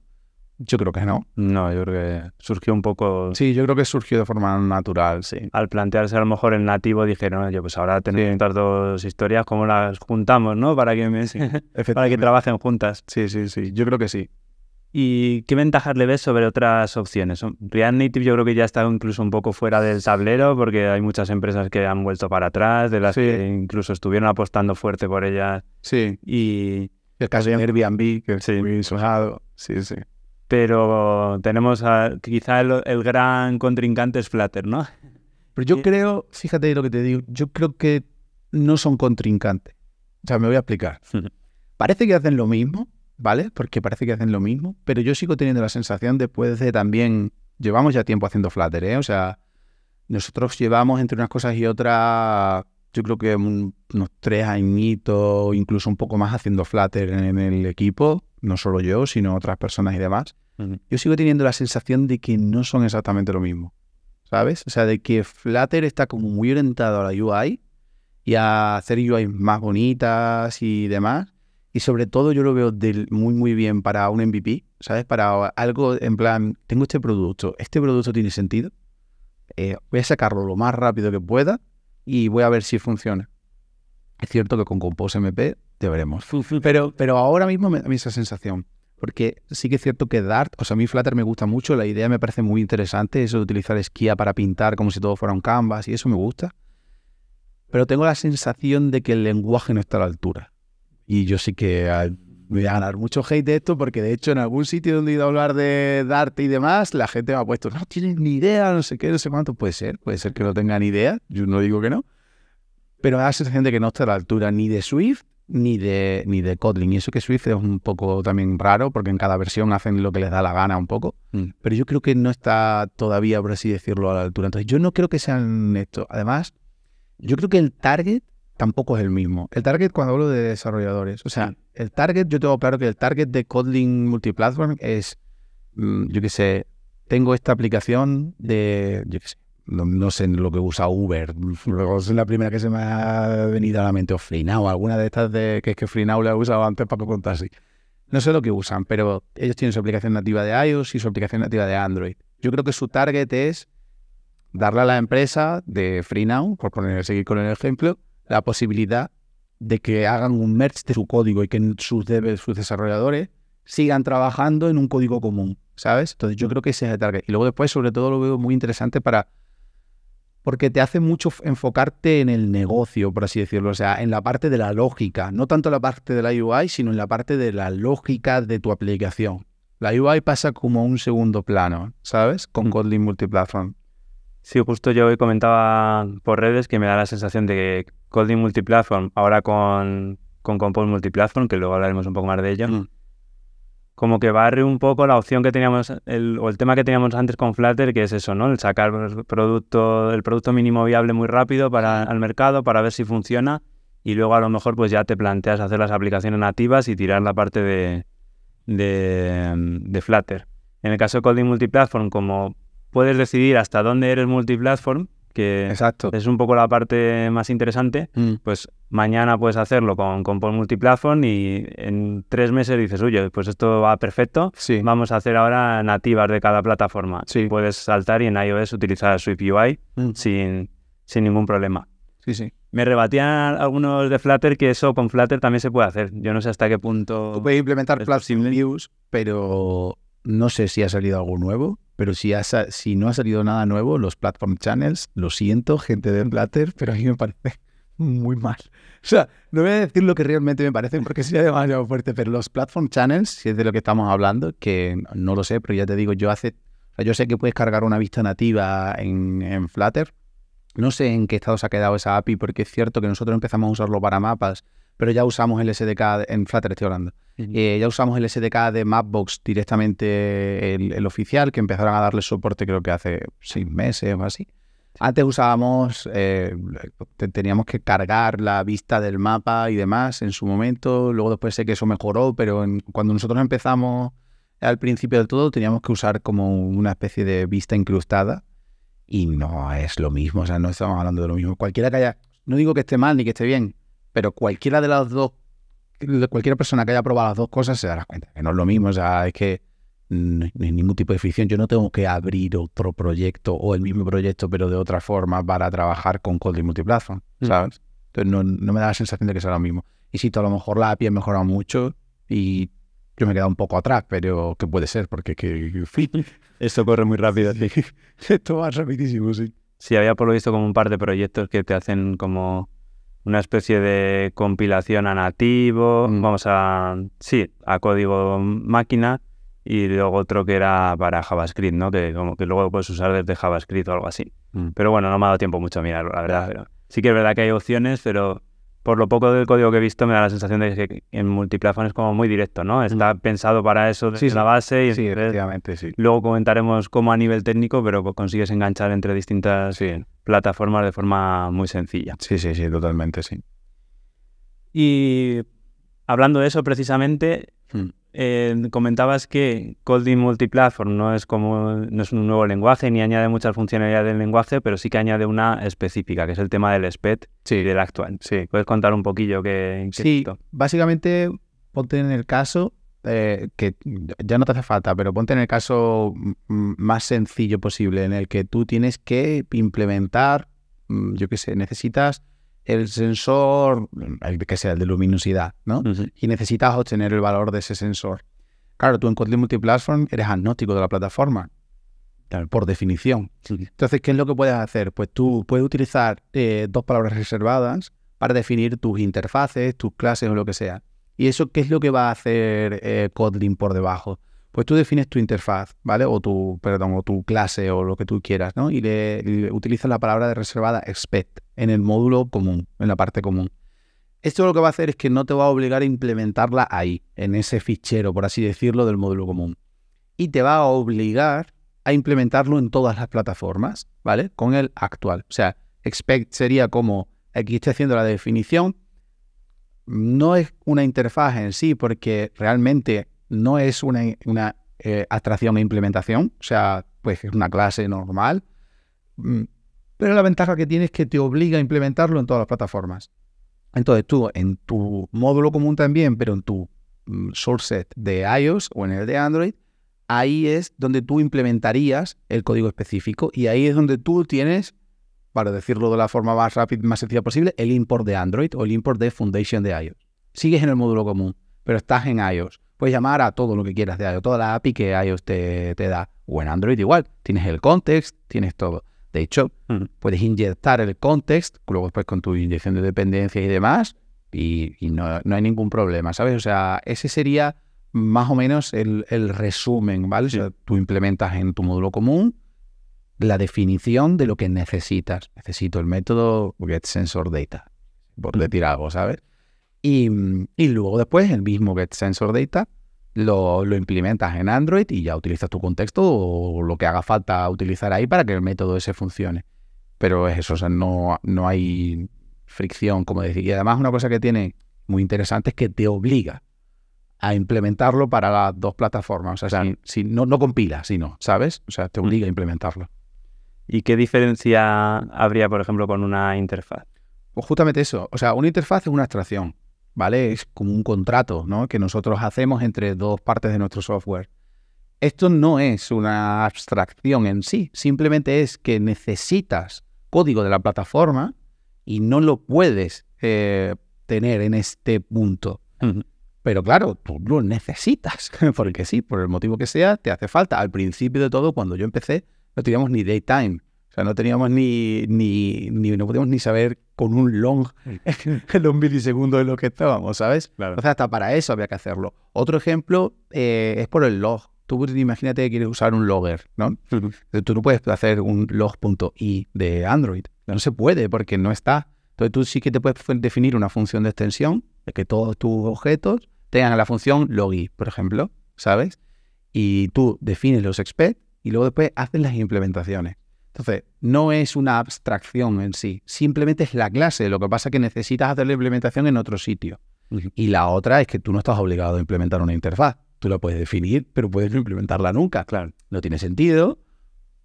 yo creo que no. No, yo creo que surgió un poco... Sí, yo creo que surgió de forma
natural, sí. Al plantearse a lo mejor el nativo, dijeron, yo pues ahora tenemos estas dos historias, ¿cómo las juntamos, no? Para que, para que trabajen juntas. Sí, sí, sí, yo creo que sí. ¿Y qué ventajas le ves sobre otras opciones? Real Native yo creo que ya está incluso un poco fuera del tablero porque hay muchas empresas que han vuelto para atrás, de las que incluso estuvieron apostando fuerte por ellas. Sí. Y...
El caso de Airbnb,
que es muy Sí, sí pero tenemos quizá el, gran contrincante es Flutter,
¿no? Pero yo creo, fíjate lo que te digo, yo creo que no son contrincantes. O sea, me voy a explicar. Parece que hacen lo mismo, ¿vale? Porque parece que hacen lo mismo, pero yo sigo teniendo la sensación después de también, llevamos ya tiempo haciendo Flutter, ¿eh? O sea, nosotros llevamos entre unas cosas y otras, yo creo que unos tres añitos, incluso un poco más haciendo Flutter en el equipo no solo yo, sino otras personas y demás, yo sigo teniendo la sensación de que no son exactamente lo mismo, ¿sabes? O sea, de que Flutter está como muy orientado a la UI y a hacer UI más bonitas y demás. Y sobre todo yo lo veo muy, muy bien para un MVP, ¿sabes? Para algo en plan, tengo este producto, este producto tiene sentido, eh, voy a sacarlo lo más rápido que pueda y voy a ver si funciona. Es cierto que con Compose MP ya veremos. Pero, pero ahora mismo me da esa sensación. Porque sí que es cierto que Dart, o sea, a mí Flutter me gusta mucho, la idea me parece muy interesante, eso de utilizar esquía para pintar como si todo fuera un canvas y eso me gusta. Pero tengo la sensación de que el lenguaje no está a la altura. Y yo sí que ah, voy a ganar mucho hate de esto porque de hecho en algún sitio donde he ido a hablar de Dart y demás, la gente me ha puesto, no tienes ni idea, no sé qué, no sé cuánto. Puede ser, puede ser que no tengan idea, yo no digo que no. Pero me da la sensación de que no está a la altura ni de Swift ni de, ni de Kotlin. Y eso que Swift es un poco también raro, porque en cada versión hacen lo que les da la gana un poco. Mm. Pero yo creo que no está todavía, por así decirlo, a la altura. Entonces, yo no creo que sean esto. Además, yo creo que el target tampoco es el mismo. El target, cuando hablo de desarrolladores, o sea, el target, yo tengo claro que el target de Kotlin Multiplatform es, mm, yo qué sé, tengo esta aplicación de, yo qué sé, no, sé lo que usa Uber, luego es la primera que se me ha venido a la mente, o Freenow, alguna de estas de, que es que Freenow la he usado antes para contar así. No sé lo que usan, pero ellos tienen su aplicación nativa de iOS y su aplicación nativa de Android. Yo creo que su target es darle a la empresa de Freenow, por poner, seguir con el ejemplo, la posibilidad de que hagan un merge de su código y que sus, sus desarrolladores sigan trabajando en un código común, ¿sabes? Entonces yo creo que ese es el target. Y luego después, sobre todo, lo veo muy interesante para porque te hace mucho enfocarte en el negocio, por así decirlo, o sea, en la parte de la lógica, no tanto la parte de la UI, sino en la parte de la lógica de tu aplicación. La UI pasa como un segundo plano, ¿sabes? Con mm. Kotlin Multiplatform. Sí,
justo yo hoy comentaba por redes que me da la sensación de que Kotlin Multiplatform, ahora con, con Compose Multiplatform, que luego hablaremos un poco más de ello, mm como que barre un poco la opción que teníamos, el, o el tema que teníamos antes con Flutter, que es eso, ¿no? El sacar el producto, el producto mínimo viable muy rápido para, al mercado para ver si funciona y luego a lo mejor pues ya te planteas hacer las aplicaciones nativas y tirar la parte de, de, de Flutter. En el caso de Coding Multiplatform, como puedes decidir hasta dónde eres multiplatform, que es un poco la parte más interesante, mm. pues mañana puedes hacerlo con, con Paul Multiplatform y en tres meses dices, oye, pues esto va perfecto, vamos a hacer ahora nativas de cada plataforma. Puedes saltar y en iOS utilizar SwiftUI UI mm. sin, ningún problema. Sí, sí. Me rebatían algunos de Flutter que eso con Flutter también se puede hacer. Yo no sé hasta qué punto... Tú puedes
implementar Flutter Views, pero no sé si ha salido algo nuevo. Pero si, si no ha salido nada nuevo, los platform channels, lo siento, gente de Flutter, pero a mí me parece muy mal. O sea, no voy a decir lo que realmente me parece porque sería demasiado fuerte, pero los platform channels, si es de lo que estamos hablando, que no lo sé, pero ya te digo, yo hace, yo sé que puedes cargar una vista nativa en, en Flutter. No sé en qué estado se ha quedado esa API, porque es cierto que nosotros empezamos a usarlo para mapas, pero ya usamos el SDK en Flutter, estoy hablando. Eh, ya usamos el SDK de Mapbox directamente el, oficial, que empezaron a darle soporte creo que hace seis meses o así. Antes usábamos, eh, teníamos que cargar la vista del mapa y demás en su momento, luego después sé que eso mejoró, pero cuando nosotros empezamos al principio de todo teníamos que usar como una especie de vista incrustada y no es lo mismo, o sea, no estamos hablando de lo mismo. Cualquiera que haya, no digo que esté mal ni que esté bien, pero cualquiera de las dos cualquier persona que haya probado las dos cosas se dará cuenta que no es lo mismo, o sea, es que no hay ningún tipo de ficción. Yo no tengo que abrir otro proyecto o el mismo proyecto, pero de otra forma para trabajar con code y multiplazo, mm. ¿sabes? Entonces no, me da la sensación de que sea lo mismo. Y si a lo mejor la API ha mejorado mucho y yo me he quedado un poco atrás, pero que puede ser? Porque que, esto corre muy rápido. Esto va rapidísimo, sí.
Sí, había por lo visto como un par de proyectos que te hacen como una especie de compilación a nativo, mm. vamos a, sí, a código máquina y luego otro que era para JavaScript, ¿no? Que que luego puedes usar desde JavaScript o algo así. Mm. Pero bueno, no me ha dado tiempo mucho a mirarlo, la verdad. sí que es verdad que hay opciones, pero por lo poco del código que he visto me da la sensación de que en multiplafón es como muy directo, ¿no? Está mm. pensado para eso desde la base y sí, sí. Luego comentaremos cómo a nivel técnico, pero pues consigues enganchar entre distintas sí plataformas de forma muy sencilla.
Sí, sí, sí, totalmente, sí.
Y hablando de eso precisamente, hmm. eh, comentabas que Coding Multiplatform no es, como, no es un nuevo lenguaje ni añade muchas funcionalidades del lenguaje, pero sí que añade una específica, que es el tema del SPED y del actual. Sí. ¿Puedes contar un poquillo
qué, sí, Básicamente, ponte en el caso eh, que ya no te hace falta, pero ponte en el caso más sencillo posible, en el que tú tienes que implementar, mm, yo qué sé, necesitas el sensor, el que sea el de luminosidad, ¿no? Y necesitas obtener el valor de ese sensor. Claro, tú en Kotlin Multiplatform eres agnóstico de la plataforma, por definición. Entonces, ¿qué es lo que puedes hacer? Pues tú puedes utilizar eh, dos palabras reservadas para definir tus interfaces, tus clases o lo que sea. ¿Y eso qué es lo que va a hacer eh, Kotlin por debajo? Pues tú defines tu interfaz, ¿vale? O tu, perdón, o tu clase o lo que tú quieras, ¿no? Y le, utilizas la palabra de reservada expect en el módulo común, en la parte común. Esto lo que va a hacer es que no te va a obligar a implementarla ahí, en ese fichero, por así decirlo, del módulo común. Y te va a obligar a implementarlo en todas las plataformas, ¿vale? Con el actual. O sea, expect sería como aquí estoy haciendo la definición, no es una interfaz en sí, porque realmente no es una, abstracción eh, e implementación, o sea, pues es una clase normal, mm, pero la ventaja que tiene es que te obliga a implementarlo en todas las plataformas. Entonces tú en tu módulo común también, pero en tu mm, source set de iOS o en el de Android, ahí es donde tú implementarías el código específico y ahí es donde tú tienes para decirlo de la forma más rápida, y más sencilla posible, el import de Android o el import de Foundation de iOS. Sigues en el módulo común, pero estás en iOS. Puedes llamar a todo lo que quieras de iOS, toda la API que iOS te, da. O en Android igual, tienes el context, tienes todo. De hecho, puedes inyectar el context, luego después con tu inyección de dependencia y demás, y, no, hay ningún problema, ¿sabes? O sea, ese sería más o menos el, resumen, ¿vale? tú implementas en tu módulo común, la definición de lo que necesitas. Necesito el método Get Sensor Data, por decir algo, ¿sabes? Y, y luego después el mismo Get Sensor Data lo, lo, implementas en Android y ya utilizas tu contexto o lo que haga falta utilizar ahí para que el método ese funcione. Pero es eso, o sea, no, no hay fricción, como decir. Y además una cosa que tiene muy interesante es que te obliga a implementarlo para las dos plataformas. O sea, si, no, no compila, sino, ¿sabes? O sea, te obliga a implementarlo.
¿Y qué diferencia habría, por ejemplo, con una interfaz?
Pues justamente eso. O sea, una interfaz es una abstracción, ¿vale? Es como un contrato, Que nosotros hacemos entre dos partes de nuestro software. Esto no es una abstracción en sí, simplemente es que necesitas código de la plataforma y no lo puedes eh, tener en este punto. Pero claro, tú lo necesitas, porque sí, por el motivo que sea, te hace falta. Al principio de todo, cuando yo empecé, no teníamos ni daytime. O sea, no teníamos ni, ni, ni no podíamos ni saber con un long los milisegundos de lo que estábamos, ¿sabes? Claro. Entonces, hasta para eso había que hacerlo. Otro ejemplo eh, es por el log. Tú imagínate que quieres usar un logger, ¿no? Tú no puedes hacer un log.i de Android. No se puede porque no está. Entonces tú sí que te puedes definir una función de extensión, de que todos tus objetos tengan la función logi, por ejemplo, ¿sabes? Y tú defines los expect y luego después hacen las implementaciones. Entonces, no es una abstracción en sí, simplemente es la clase, lo que pasa es que necesitas hacer la implementación en otro sitio. Y la otra es que tú no estás obligado a implementar una interfaz, tú la puedes definir, pero puedes no implementarla nunca. Claro. No tiene sentido,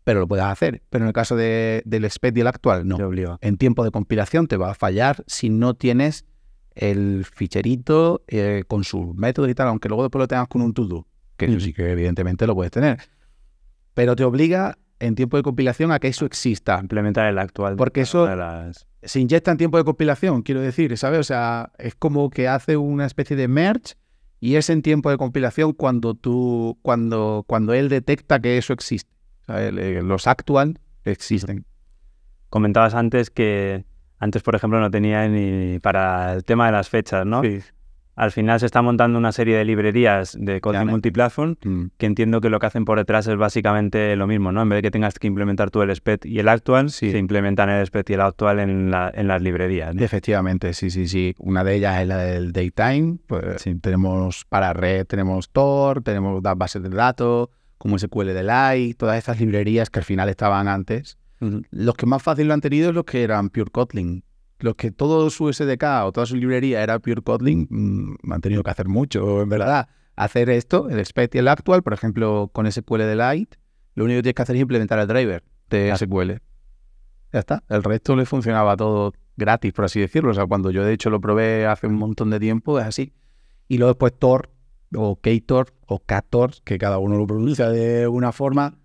pero lo puedes hacer. Pero en el caso de, del SPED y el actual, no. En tiempo de compilación te va a fallar si no tienes el ficherito eh, con su método y tal, aunque luego después lo tengas con un to-do, que sí que evidentemente lo puedes tener pero te obliga en tiempo de compilación a que eso exista. Implementar el actual. Porque eso se inyecta en tiempo de compilación, quiero decir, ¿sabes? O sea, es como que hace una especie de merge y es en tiempo de compilación cuando tú, cuando, cuando él detecta que eso existe. los actual existen.
Comentabas antes que antes, por ejemplo, no tenía ni para el tema de las fechas, ¿no? Sí al final se está montando una serie de librerías de código multiplatform mm. que entiendo que lo que hacen por detrás es básicamente lo mismo, ¿no? En vez de que tengas que implementar tú el SPET y el actual, se
implementan el SPET y el actual en, la, las librerías. Efectivamente, sí, sí, sí. Una de ellas es la del Daytime. Pues, tenemos para red, tenemos Tor, tenemos las bases de datos, como SQL light todas esas librerías que al final estaban antes. Los que más fácil lo han tenido es los que eran Pure Kotlin los que todo su SDK o toda su librería era pure Kotlin, mm, han tenido que hacer mucho, en verdad. Hacer esto, el expect y el actual, por ejemplo, con SQL de Lite, lo único que tienes que hacer es implementar el driver de SQL. Ya está. El resto le funcionaba todo gratis, por así decirlo. O sea, cuando yo de hecho lo probé hace un montón de tiempo, es así. Y luego después Tor, o Ktor, o Ktor, que cada uno lo pronuncia de una forma,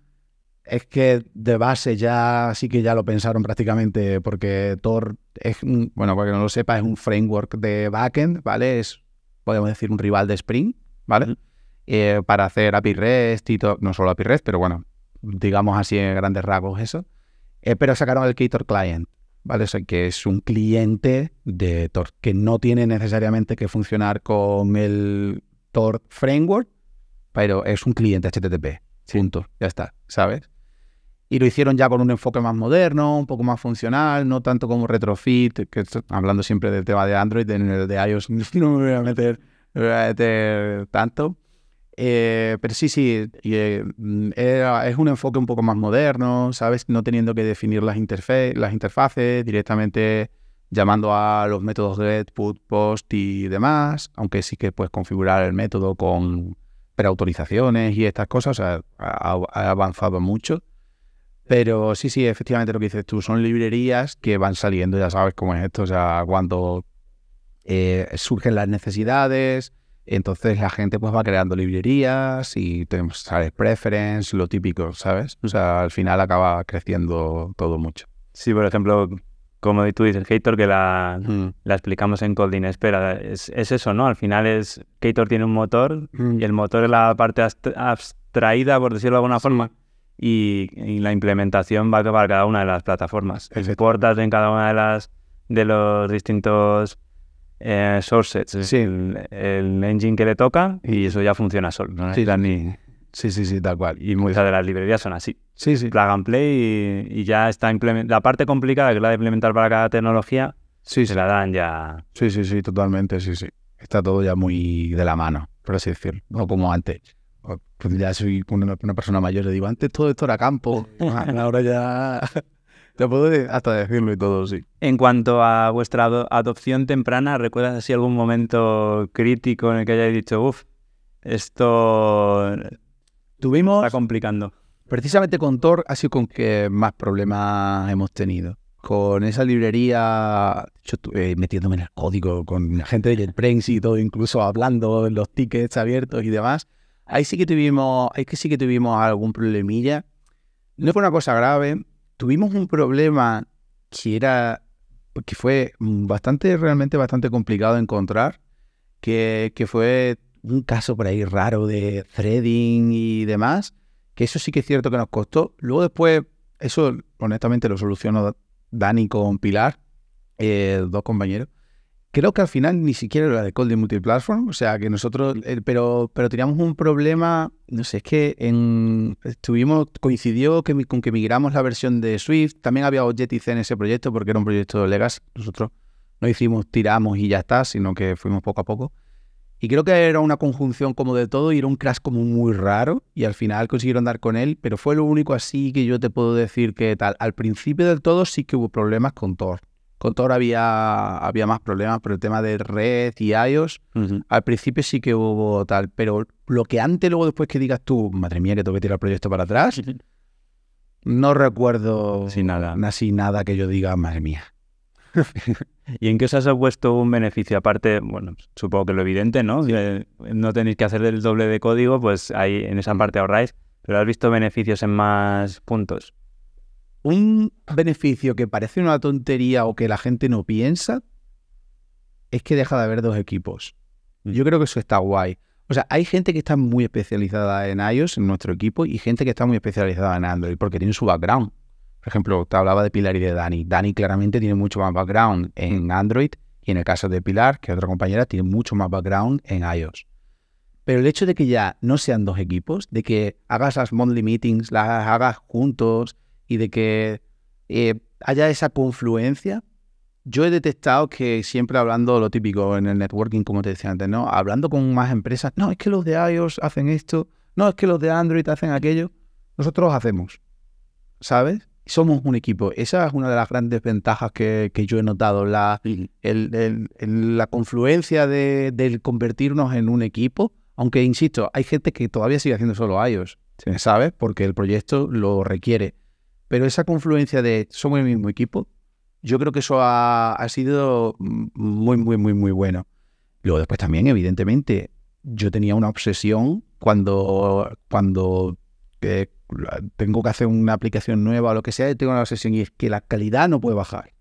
es que de base ya sí que ya lo pensaron prácticamente, porque Tor es, bueno, para que no lo sepa, es un framework de backend, ¿vale? Es, podemos decir, un rival de Spring, ¿vale? Eh, para hacer API REST y todo, no solo API REST, pero bueno, digamos así en grandes rasgos eso. Eh, pero sacaron el Ktor Client, ¿vale? O sea, que es un cliente de Tor, que no tiene necesariamente que funcionar con el Tor Framework, pero es un cliente HTTP, juntos, ya está, ¿sabes? Y lo hicieron ya con un enfoque más moderno, un poco más funcional, no tanto como retrofit, que hablando siempre del tema de Android, en el de iOS no me voy a meter, tanto. Eh, pero sí, sí, eh, mm, es un enfoque un poco más moderno, ¿sabes? No teniendo que definir las, las interfaces directamente llamando a los métodos get, put, post y demás, aunque sí que puedes configurar el método con autorizaciones y estas cosas, ha, avanzado mucho. Pero sí, sí, efectivamente lo que dices tú, son librerías que van saliendo, ya sabes cómo es esto, o sea, cuando eh, surgen las necesidades, entonces la gente pues va creando librerías y tenemos, ¿sabes? Preference, lo típico, ¿sabes? O sea, al final acaba creciendo todo mucho.
Sí, por ejemplo, como tú dices, Kator que mm. la, explicamos en Cold Espera, es, eso, ¿no? Al final es, Kator tiene un motor mm. y el motor es la parte abstraída, por decirlo de alguna forma, y, la implementación va a para cada una de las plataformas. Exportas en cada una de las de los distintos eh, sources, sí. el, engine que le toca y mm. eso ya funciona solo. ¿no? Sí, ni, Sí, sí, sí, tal cual. Y muchas de las librerías son así. Sí, sí. la and play y, ya está La parte complicada que es la de implementar para cada tecnología, sí, se la dan ya.
Sí, sí, sí, totalmente, sí, sí. Está todo ya muy de la mano, por así decirlo. No como antes. Pues, pues ya soy una, persona mayor, le digo, antes todo esto era campo, ahora ya... Te puedo
hasta decirlo y todo, sí. En cuanto a vuestra adopción temprana, ¿recuerdas así algún momento crítico en el que hayáis dicho, uff, esto Tuvimos. Está complicando.
Precisamente con Tor ha sido con que más problemas hemos tenido. Con esa librería, yo estuve metiéndome en el código, con la gente del prensa y todo, incluso hablando en los tickets abiertos y demás. Ahí sí que tuvimos, ahí que sí que tuvimos algún problemilla. No fue una cosa grave. Tuvimos un problema que era que fue bastante, realmente bastante complicado de encontrar, que, que fue un caso por ahí raro de threading y demás, que eso sí que es cierto que nos costó. Luego después, eso honestamente lo solucionó Dani con Pilar, eh, dos compañeros. Creo que al final ni siquiera era de Colding Multiplatform, o sea que nosotros, eh, pero, pero teníamos un problema, no sé, es que en, estuvimos, coincidió que, con que migramos la versión de Swift, también había Objective en ese proyecto porque era un proyecto de Legacy, nosotros no hicimos tiramos y ya está, sino que fuimos poco a poco. Y creo que era una conjunción como de todo y era un crash como muy raro y al final consiguieron dar con él, pero fue lo único así que yo te puedo decir que tal. Al principio del todo sí que hubo problemas con Thor. Con Thor había, había más problemas, pero el tema de Red y iOS, al principio sí que hubo tal, pero lo que antes, luego después que digas tú, madre mía, que tengo que tirar el proyecto para atrás, no recuerdo nada. así nada que yo diga, madre mía.
¿Y en qué os has puesto un beneficio? Aparte, bueno, supongo que lo evidente, ¿no? Eh, no tenéis que hacer el doble de código, pues ahí en esa parte ahorráis, pero ¿has visto beneficios en más puntos?
Un beneficio que parece una tontería o que la gente no piensa es que deja de haber dos equipos. Mm. Yo creo que eso está guay. O sea, hay gente que está muy especializada en iOS, en nuestro equipo, y gente que está muy especializada en Android, porque tiene su background. Por ejemplo, te hablaba de Pilar y de Dani. Dani claramente tiene mucho más background en mm. Android y en el caso de Pilar, que otra compañera, tiene mucho más background en iOS. Pero el hecho de que ya no sean dos equipos, de que hagas las monthly meetings, las hagas juntos y de que eh, haya esa confluencia, yo he detectado que siempre hablando lo típico en el networking, como te decía antes, ¿no? Hablando con más empresas, no, es que los de iOS hacen esto, no, es que los de Android hacen aquello, nosotros hacemos, ¿sabes? somos un equipo. Esa es una de las grandes ventajas que, que yo he notado, la, la confluencia de, del convertirnos en un equipo, aunque insisto, hay gente que todavía sigue haciendo solo iOS, me sabe Porque el proyecto lo requiere. Pero esa confluencia de somos el mismo equipo, yo creo que eso ha, ha sido muy, muy, muy, muy bueno. Luego después también, evidentemente, yo tenía una obsesión cuando, cuando eh, tengo que hacer una aplicación nueva o lo que sea, y tengo una obsesión y es que la calidad no puede bajar.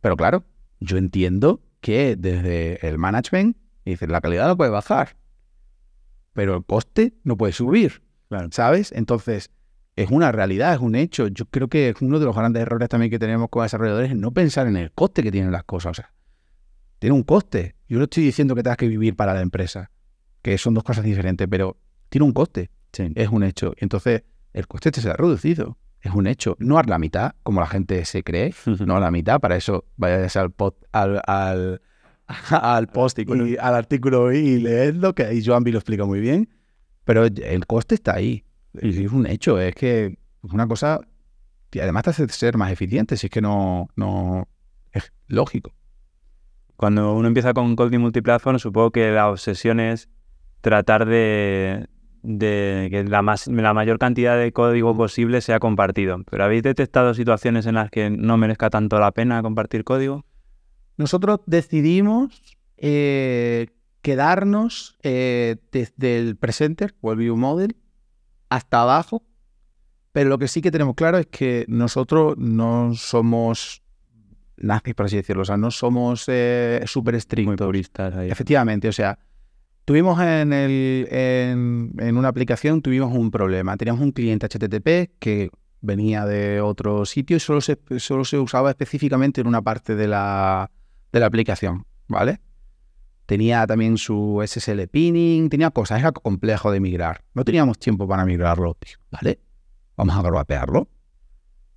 Pero claro, yo entiendo que desde el management dicen la calidad no puede bajar, pero el coste no puede subir, ¿sabes? Entonces, es una realidad, es un hecho. Yo creo que es uno de los grandes errores también que tenemos como desarrolladores es no pensar en el coste que tienen las cosas. O sea, tiene un coste. Yo no estoy diciendo que tengas que vivir para la empresa, que son dos cosas diferentes, pero tiene un coste. Es un hecho. entonces, el coste este se ha reducido. Es un hecho. No a la mitad, como la gente se cree. no a la mitad. Para eso, vayas al, al, al, al post y al artículo y leedlo, que ahí Joan lo explica muy bien. Pero el coste está ahí. Es un hecho. Es que es una cosa. Y además te hace ser más eficiente, si es que no, no es lógico. Cuando uno empieza con
Coding Multiplatform, supongo que la obsesión es tratar de, de que la, mayor cantidad de código mm. posible sea compartido. ¿Pero habéis detectado situaciones en las que no merezca tanto la pena compartir código?
Nosotros decidimos eh, quedarnos eh, desde el presenter o el view model hasta abajo, pero lo que sí que tenemos claro es que nosotros no somos nazis, por así decirlo, o sea, no somos eh, súper estrictos. Muy puristas ahí. Efectivamente, o sea, Tuvimos en, en, una aplicación, tuvimos un problema. Teníamos un cliente HTTP que venía de otro sitio y solo se, se usaba específicamente en una parte de la, aplicación, ¿vale? Tenía también su SSL pinning, tenía cosas, era complejo de migrar. No teníamos tiempo para migrarlo, ¿vale? Vamos a gruapearlo.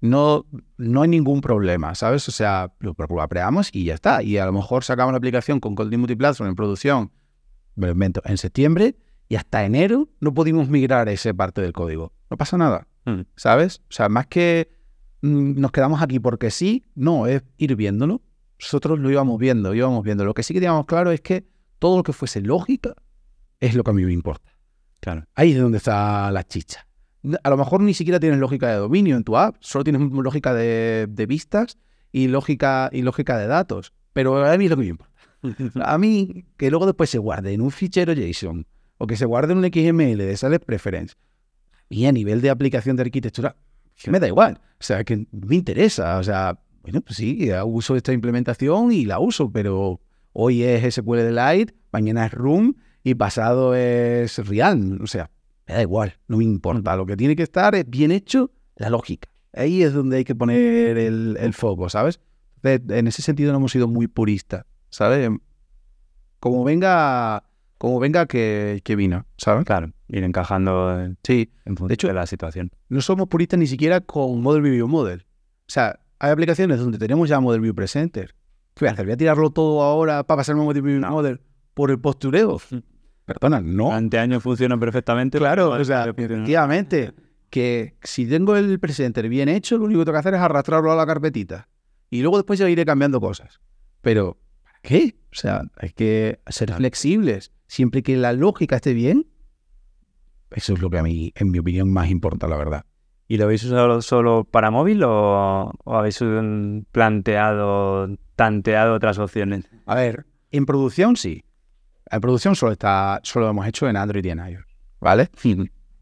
No, hay ningún problema, ¿sabes? O sea, lo grabapeamos y ya está. Y a lo mejor sacamos la aplicación con Colding Multiplatform en producción me en septiembre y hasta enero no pudimos migrar esa parte del código. No pasa nada, mm. ¿sabes? O sea, más que mm, nos quedamos aquí porque sí, no, es ir viéndolo. Nosotros lo íbamos viendo, íbamos viendo. Lo que sí que teníamos claro es que todo lo que fuese lógica es lo que a mí me importa. Claro. Ahí es donde está la chicha. A lo mejor ni siquiera tienes lógica de dominio en tu app, solo tienes lógica de, de vistas y lógica, y lógica de datos. Pero a mí es lo que me importa. A mí, que luego después se guarde en un fichero JSON o que se guarde en un XML de sales preference, y a nivel de aplicación de arquitectura, que me da igual. O sea, que me interesa. O sea, bueno, pues sí, uso esta implementación y la uso, pero hoy es SQL de Light, mañana es Room y pasado es Real. O sea, me da igual, no me importa. Lo que tiene que estar es bien hecho la lógica. Ahí es donde hay que poner el, el foco, ¿sabes? en ese sentido no hemos sido muy puristas. ¿sabes? Como venga, como venga que, que vino, ¿sabes? Claro, ir encajando sí. función de, hecho, de la situación. No somos puristas ni siquiera con Model View Model. O sea, hay aplicaciones donde tenemos ya Model View Presenter. ¿Qué voy a hacer? ¿Voy a tirarlo todo ahora para pasarme a Model View Model por el postureo? Perdona, no. Ante años funcionan perfectamente. Claro, o sea, efectivamente. Que si tengo el presenter bien hecho, lo único que tengo que hacer es arrastrarlo a la carpetita. Y luego después ya iré cambiando cosas. Pero ¿Qué? O sea, hay que ser flexibles. Siempre que la lógica esté bien, eso es lo que a mí, en mi opinión, más importa, la verdad.
¿Y lo habéis usado solo para móvil o, habéis planteado, tanteado otras opciones? A ver, en producción
sí. En producción solo está, solo lo hemos hecho en Android y en iOS, ¿vale?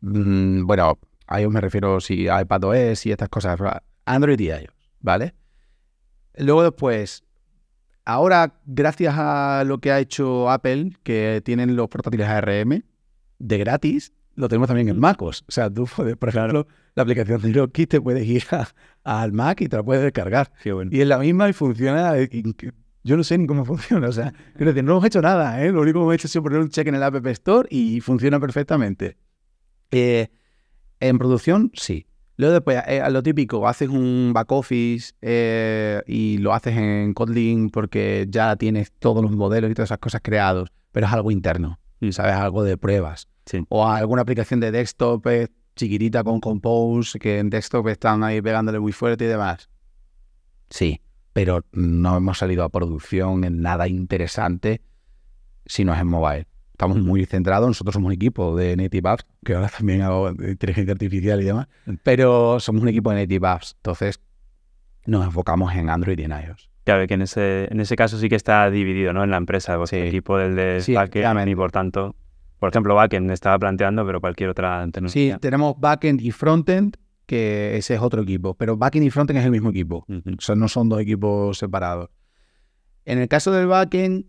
Mm, bueno, a iOS me refiero si a iPadOS y estas cosas, Android y iOS, ¿vale? Luego después, Ahora, gracias a lo que ha hecho Apple, que tienen los portátiles ARM de gratis, lo tenemos también en MacOS. O sea, tú puedes, por ejemplo, la aplicación de Rocky te puedes ir al Mac y te la puedes descargar. Y es la misma y funciona. Eh, yo no sé ni cómo funciona. O sea, quiero decir, no hemos hecho nada. ¿eh? Lo único que hemos hecho es poner un check en el App Store y funciona perfectamente. Eh, en producción, sí. Luego después, a eh, lo típico, haces un back office eh, y lo haces en Kotlin porque ya tienes todos los modelos y todas esas cosas creados, pero es algo interno, y mm. ¿sabes? Algo de pruebas. O alguna aplicación de desktop eh, chiquitita con Compose, que en desktop están ahí pegándole muy fuerte y demás. Sí, pero no hemos salido a producción en nada interesante si no es en mobile estamos muy centrados, nosotros somos un equipo de Native Apps, que ahora también hago inteligencia artificial y demás, pero somos un equipo de Native Apps, entonces nos enfocamos en Android y en iOS.
Claro, que en ese, en ese caso sí que está dividido, ¿no? En la empresa, el pues, equipo del de backend y por tanto, por ejemplo, backend estaba planteando, pero cualquier otra
tecnología. Sí, tenemos backend y frontend, que ese es otro equipo, pero backend y frontend es el mismo equipo, no son dos equipos separados. En el caso del backend,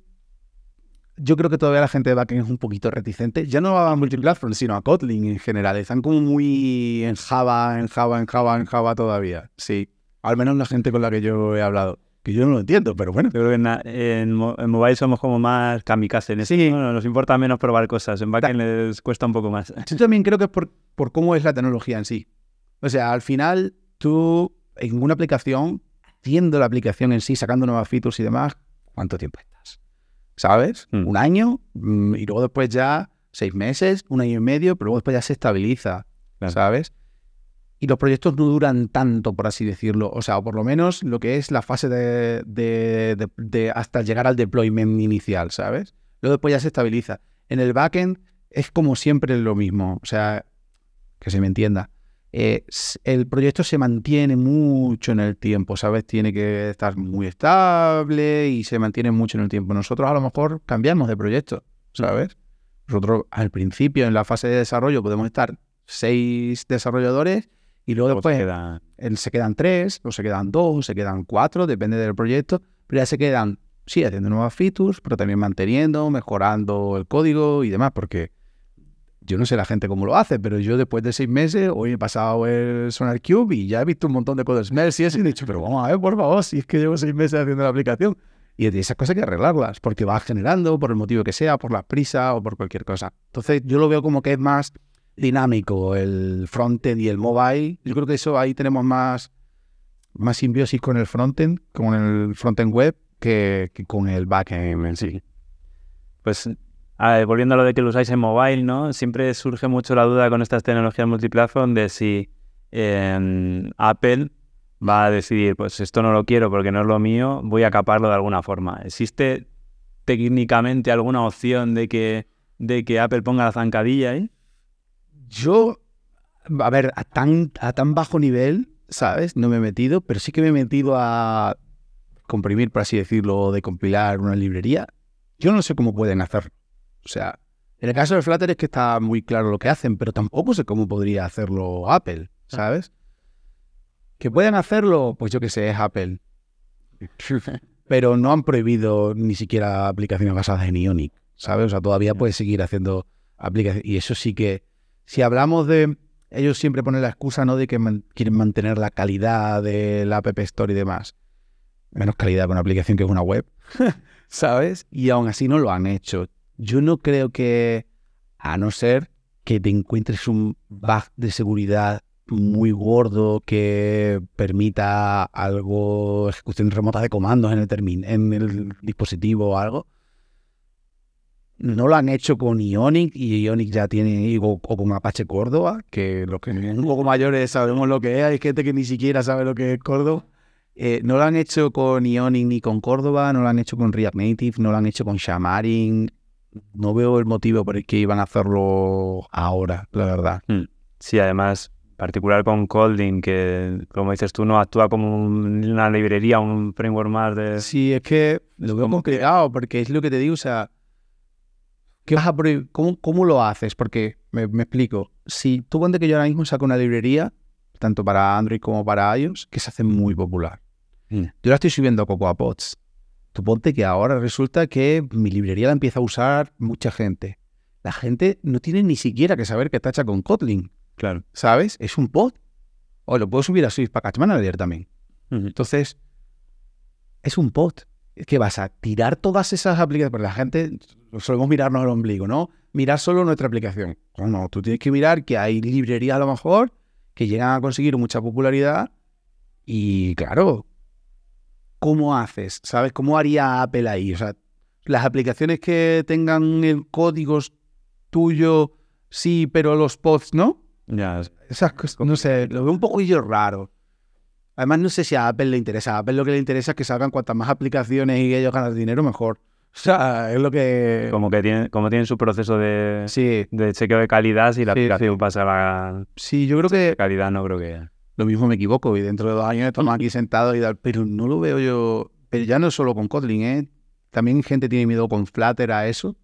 yo creo que todavía la gente de backend es un poquito reticente. Ya no a multiplatform, sino a Kotlin en general. Están como muy en Java, en Java, en Java, en Java todavía. Sí, al menos la gente con la que yo he hablado. Que yo no lo entiendo, pero bueno. Yo creo que en, mobile somos como
más kamikaze en sí. Nos importa menos probar cosas. En backend les cuesta un poco más.
Yo también creo que es por, cómo es la tecnología en sí. O sea, al final tú en una aplicación, haciendo la aplicación en sí, sacando nuevas features y demás, ¿cuánto tiempo es? ¿sabes? Mm. Un año mm, y luego después ya seis meses, un año y medio, pero luego después ya se estabiliza, ¿sabes? Y los proyectos no duran tanto, por así decirlo. O sea, o por lo menos lo que es la fase de, hasta llegar al deployment inicial, ¿sabes? Luego después ya se estabiliza. En el backend es como siempre lo mismo. O sea, que se me entienda. Eh, el proyecto se mantiene mucho en el tiempo, ¿sabes? Tiene que estar muy estable y se mantiene mucho en el tiempo. Nosotros a lo mejor cambiamos de proyecto, ¿sabes? Nosotros al principio, en la fase de desarrollo, podemos estar seis desarrolladores y luego después se quedan, se quedan tres, o se quedan dos, o se quedan cuatro, depende del proyecto, pero ya se quedan, sí, haciendo nuevas features, pero también manteniendo, mejorando el código y demás, porque yo no sé la gente cómo lo hace, pero yo después de seis meses, hoy he pasado el Sonar Cube y ya he visto un montón de cosas me y he dicho, pero vamos a ver, por favor, si es que llevo seis meses haciendo la aplicación. Y esas cosas hay que arreglarlas, porque vas generando, por el motivo que sea, por la prisa o por cualquier cosa. Entonces, yo lo veo como que es más dinámico el frontend y el mobile. Yo creo que eso ahí tenemos más, más simbiosis con el frontend, con el frontend web, que, que con el backend en sí.
Pues volviendo a lo de que lo usáis en mobile, ¿no? Siempre surge mucho la duda con estas tecnologías multiplazón de si em, Apple va a decidir, pues esto no lo quiero porque no es lo mío, voy a caparlo de alguna forma. ¿Existe técnicamente alguna opción de que, de que Apple ponga la zancadilla ahí?
Yo, a ver, a tan, tan bajo nivel, ¿sabes? No me he metido, pero sí que me he metido a comprimir, por así decirlo, de compilar una librería. Yo no sé cómo pueden hacerlo. O sea, en el caso de Flutter es que está muy claro lo que hacen, pero tampoco sé cómo podría hacerlo Apple, ah. ¿sabes? Que puedan hacerlo, pues yo que sé, es Apple. Pero no han prohibido ni siquiera aplicaciones basadas en Ionic, ¿sabes? O sea, todavía puedes seguir haciendo aplicaciones. Y eso sí que, si hablamos de... Ellos siempre ponen la excusa, ¿no? De que quieren mantener la calidad de la App Store y demás. Menos calidad con una aplicación que es una web, ¿sabes? Y aún así no lo han hecho. Yo no creo que, a no ser que te encuentres un bug de seguridad muy gordo que permita algo, ejecución remota de comandos en el, en el dispositivo o algo. No lo han hecho con Ionic y Ionic ya tiene, o, con Apache Córdoba, que los que un poco mayores sabemos lo que es, hay gente que ni siquiera sabe lo que es Córdoba. Eh, no lo han hecho con Ionic ni con Córdoba, no lo han hecho con React Native, no lo han hecho con Xamarin, no veo el motivo por el que iban a hacerlo ahora, la verdad. Hmm.
Sí, además, particular con Colding, que como dices tú, no actúa como una
librería, un framework más de... Sí, es que lo veo complicado, porque es lo que te digo, o sea, ¿qué vas a cómo, ¿cómo, lo haces? Porque, me, explico, si tú cuenta que yo ahora mismo saco una librería, tanto para Android como para iOS, que se hace muy hmm. popular. Hmm. Yo la estoy subiendo a Cocoa Tú ponte que ahora resulta que mi librería la empieza a usar mucha gente. La gente no tiene ni siquiera que saber que está con Kotlin. Claro. ¿Sabes? Es un pod. O lo puedo subir a Swift Package Manager también. Entonces, es un pod. Es que vas a tirar todas esas aplicaciones. Porque la gente solemos mirarnos al ombligo, ¿no? Mirar solo nuestra aplicación. No, no, tú tienes que mirar que hay librerías a lo mejor que llegan a conseguir mucha popularidad. Y claro, ¿cómo haces? ¿Sabes? ¿Cómo haría Apple ahí? O sea, las aplicaciones que tengan el código tuyo, sí, pero los pods no. Ya, esas cosas, no sé, lo veo un poquillo raro. Además, no sé si a Apple le interesa. A Apple lo que le interesa es que salgan cuantas más aplicaciones y ellos ganan dinero, mejor. O sea, es lo
que. Como que tienen, como tienen su proceso de, de chequeo de calidad, si la aplicación pasa a
la. Sí, yo creo que. Calidad no creo que lo mismo me equivoco y dentro de dos años estamos aquí sentados y tal, pero no lo veo yo, pero ya no solo con Kotlin, ¿eh? también gente tiene miedo con Flutter a eso.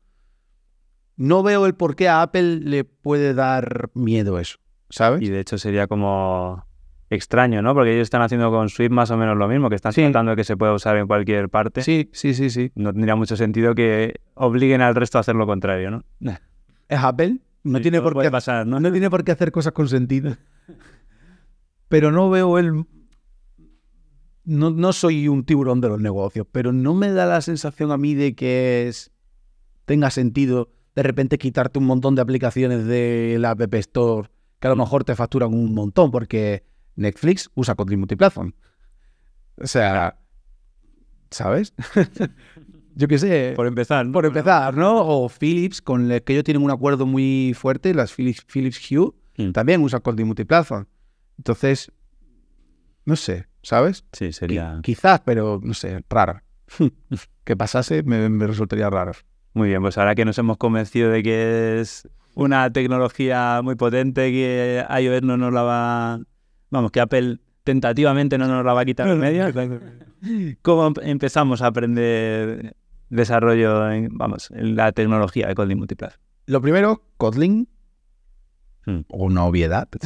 No veo el por qué a Apple le puede dar miedo
eso, ¿sabes? Y de hecho sería como extraño, ¿no? Porque ellos están haciendo con Swift más o menos lo mismo, que están sí. que se pueda usar en cualquier parte. Sí, sí, sí, sí. No tendría mucho sentido que obliguen al resto a hacer lo contrario, ¿no?
¿Es Apple? No tiene por qué pasar, No tiene por qué hacer cosas con sentido pero no veo el... No, soy un tiburón de los negocios, pero no me da la sensación a mí de que es... tenga sentido de repente quitarte un montón de aplicaciones de la App Store que a lo mm. mejor te facturan un montón porque Netflix usa Kotlin Multiplatform. O sea, ¿sabes? yo qué sé. Por empezar. ¿no? Por empezar, ¿no? O Philips, con el que ellos tienen un acuerdo muy fuerte, las Philips, Hue, mm. también usan Kotlin Multiplatform. Entonces, no sé, ¿sabes? Sí, sería. quizás, pero no sé, raro. que pasase me, resultaría raro.
Muy bien, pues ahora que nos hemos convencido de que es una tecnología muy potente, que iOS no nos la va. Vamos, que Apple tentativamente no nos la va a quitar en medio. ¿Cómo empezamos a aprender desarrollo en, vamos, en la tecnología de Kotlin Multiplayer?
Lo primero, Kotlin, hmm. una obviedad,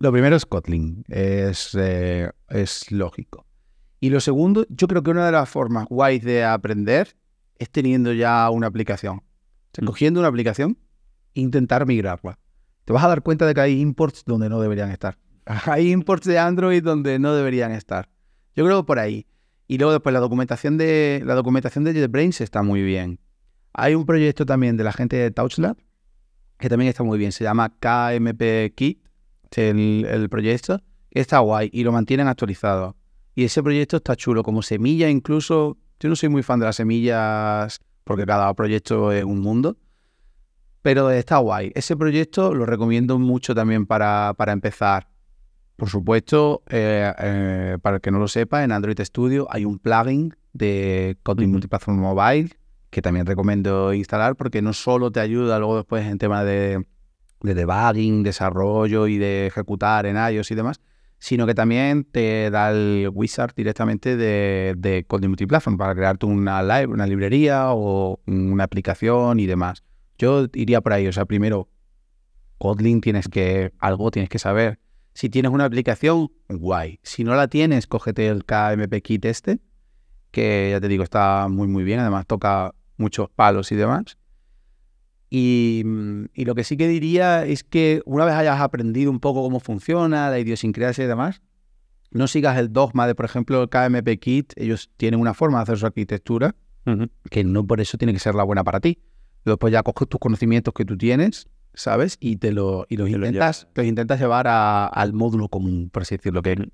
Lo primero es Kotlin, es, eh, es lógico. Y lo segundo, yo creo que una de las formas guays de aprender es teniendo ya una aplicación. O mm. cogiendo una aplicación intentar migrarla. Te vas a dar cuenta de que hay imports donde no deberían estar. Hay imports de Android donde no deberían estar. Yo creo por ahí. Y luego después la documentación de la documentación de JetBrains está muy bien. Hay un proyecto también de la gente de TouchLab que también está muy bien. Se llama KMP el, proyecto, está guay y lo mantienen actualizado. Y ese proyecto está chulo, como semilla incluso. Yo no soy muy fan de las semillas porque cada proyecto es un mundo, pero está guay. Ese proyecto lo recomiendo mucho también para, empezar. Por supuesto, eh, eh, para el que no lo sepa, en Android Studio hay un plugin de Kotlin Multiplatform Mobile que también recomiendo instalar porque no solo te ayuda luego después en tema de, de debugging, desarrollo y de ejecutar en iOS y demás, sino que también te da el wizard directamente de, de Kotlin Multiplatform para crearte una, live, una librería o una aplicación y demás. Yo iría por ahí, o sea, primero, Kotlin tienes que, algo tienes que saber. Si tienes una aplicación, guay. Si no la tienes, cógete el KMP Kit este, que ya te digo, está muy, muy bien, además toca muchos palos y demás. Y, mm, y, lo que sí que diría es que una vez hayas aprendido un poco cómo funciona, la idiosincrasia y demás, no sigas el dogma de, por ejemplo, el KMP Kit. Ellos tienen una forma de hacer su arquitectura, que no por eso tiene que ser la buena para ti. Después ya coges tus conocimientos que tú tienes, ¿sabes? Y, te lo, y los, intentas, los intentas llevar al módulo común, por así decirlo, que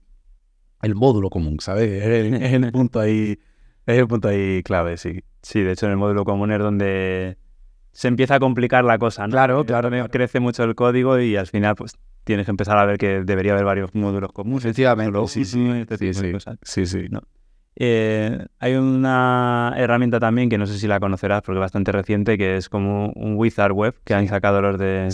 el módulo común, ¿sabes? Es el, punto ahí, es el punto ahí clave, sí. Sí, de hecho en el módulo común es
donde se empieza a complicar la cosa, ¿no? Claro, eh, claro, Crece mucho el código y al final, pues, tienes que empezar a ver que debería haber varios módulos comunes. Efectivamente, sí, sí, este sí, sí, sí, eh, hay una herramienta también que no sé si la conocerás porque es bastante reciente, que es como un wizard web que han sacado los de,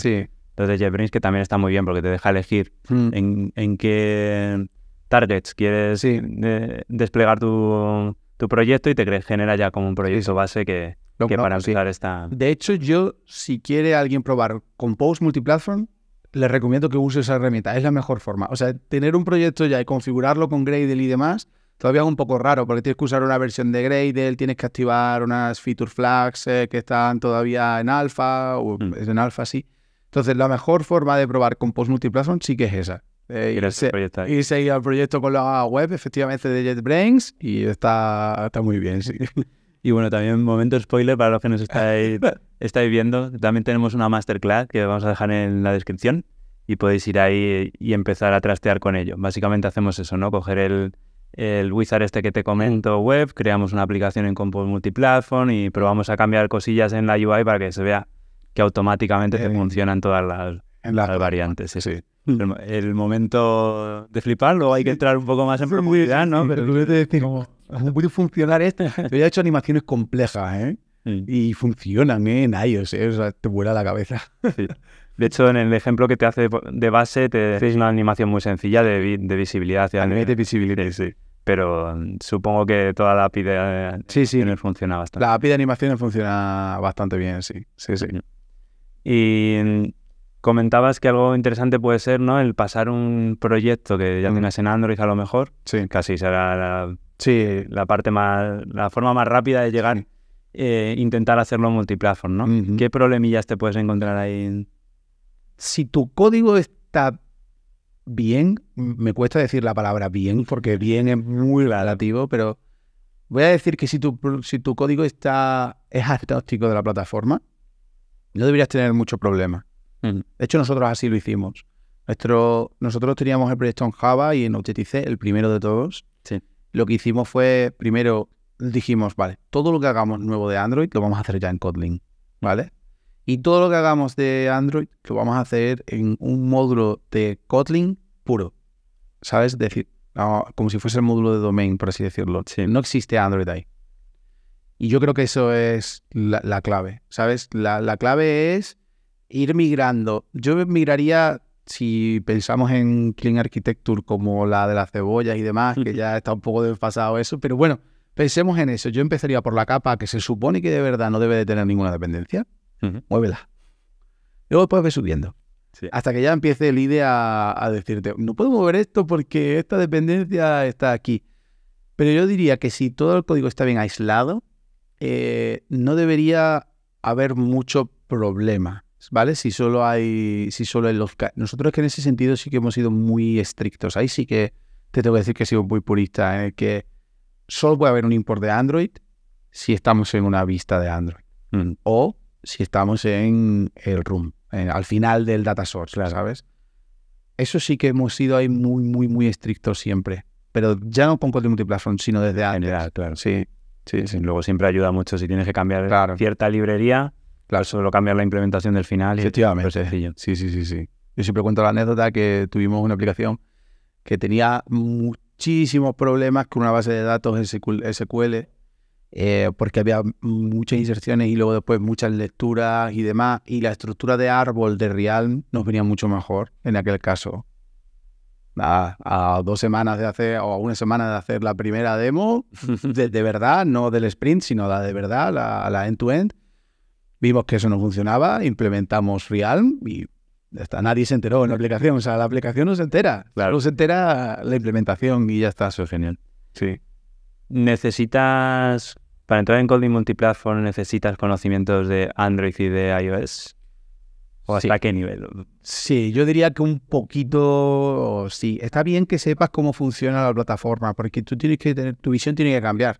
los de JetBrains, que también está muy bien porque te deja elegir mm. en, qué targets quieres eh, desplegar tu, tu, proyecto y te genera ya como un proyecto base que,
de hecho, yo, si quiere alguien probar Compose Multiplatform, le recomiendo que use esa herramienta. Es la mejor forma. O sea, tener un proyecto ya y configurarlo con Gradle y demás, todavía es un poco raro, porque tienes que usar una versión de Gradle, tienes que activar unas feature flags eh, que están todavía en alfa, o mm. en alfa sí. Entonces, la mejor forma de probar Compose Multiplatform sí que es esa. Eh, este y seguir al proyecto con la web, efectivamente, de JetBrains, y está, está muy bien, sí. Y bueno, también momento spoiler para los que
nos estáis, estáis viendo. También tenemos una masterclass que vamos a dejar en la descripción y podéis ir ahí y empezar a trastear con ello. Básicamente hacemos eso, ¿no? Coger el, wizard este que te comento mm. web, creamos una aplicación en Compose Multiplatform y probamos a cambiar cosillas en la UI para que se vea que automáticamente te eh, funcionan todas las, variantes. Sí. El, momento de flipar, luego hay que entrar un poco más en profundidad, ¿no?
Pero, ¿Cómo puede funcionar esto? Yo he hecho animaciones complejas, ¿eh? Y funcionan, ¿eh? En iOS, ¿eh? O sea, te vuela la cabeza.
Sí. De hecho, en el ejemplo que te hace de base, te haces una animación muy sencilla de, de visibilidad. de visibilidad, sí. Pero mm, supongo que toda la API de eh, sí, sí. funciona bastante.
La API de animaciones funciona bastante bien, sí. Sí, sí. Y
mm, comentabas que algo interesante puede ser, ¿no? El pasar un proyecto que ya mm. tienes en Android a lo mejor. Sí. Casi será la Sí, la parte más, la forma más rápida de llegar, eh, intentar hacerlo multiplataforma, ¿no? ¿Qué problemillas te puedes encontrar ahí? Si tu código
está bien, me cuesta decir la palabra bien, porque bien es muy relativo, pero voy a decir que si tu, si tu código está, es agnóstico de la plataforma, no deberías tener mucho problema. De hecho, nosotros así lo hicimos. Nuestro, nosotros teníamos el proyecto en Java y en OTTC, el primero de todos. Sí lo que hicimos fue, primero dijimos, vale, todo lo que hagamos nuevo de Android lo vamos a hacer ya en Kotlin, ¿vale? Y todo lo que hagamos de Android lo vamos a hacer en un módulo de Kotlin puro, ¿sabes? decir, como si fuese el módulo de domain, por así decirlo. No existe Android ahí. Y yo creo que eso es la, clave, ¿sabes? La, la clave es ir migrando. Yo migraría si pensamos en Clean Architecture como la de las cebollas y demás, que ya está un poco desfasado eso, pero bueno, pensemos en eso. Yo empezaría por la capa que se supone que de verdad no debe de tener ninguna dependencia. Muévela. Luego después ves subiendo. Hasta que ya empiece el IDE a, decirte, no puedo mover esto porque esta dependencia está aquí. Pero yo diría que si todo el código está bien aislado, eh, no debería haber mucho problema. ¿vale? Si solo hay, si solo los... Nosotros que en ese sentido sí que hemos sido muy estrictos. Ahí sí que te tengo que decir que he sido muy purista, ¿eh? que solo puede haber un import de Android si estamos en una vista de Android. Mm. O si estamos en el room, al final del data source, ¿sabes? Eso sí que hemos sido ahí muy, muy, muy estrictos siempre. Pero ya no con de multiplatform, sino desde Android Sí. Luego siempre ayuda mucho si tienes que cambiar cierta librería Claro. solo cambiar la implementación del final Efectivamente. Pues sí, sí, sí, Yo siempre cuento la anécdota que tuvimos una aplicación que tenía muchísimos problemas con una base de datos SQL, eh, porque había muchas inserciones y luego después muchas lecturas y demás, y la estructura de árbol de Realm nos venía mucho mejor en aquel caso. A, dos semanas de hacer, o a una semana de hacer la primera demo, de, de verdad, no del sprint, sino la de verdad, la end-to-end, Vimos que eso no funcionaba, implementamos Realm y hasta nadie se enteró en la aplicación. O sea, la aplicación no se entera. Claro. No se entera la implementación y ya está. Eso es genial.
Sí. ¿Necesitas, para entrar en Coding Multiplatform, necesitas conocimientos de Android y de iOS? ¿O hasta qué nivel?
Sí, yo diría que un poquito, sí. Está bien que sepas cómo funciona la plataforma, porque tú tienes que tener, tu visión tiene que cambiar.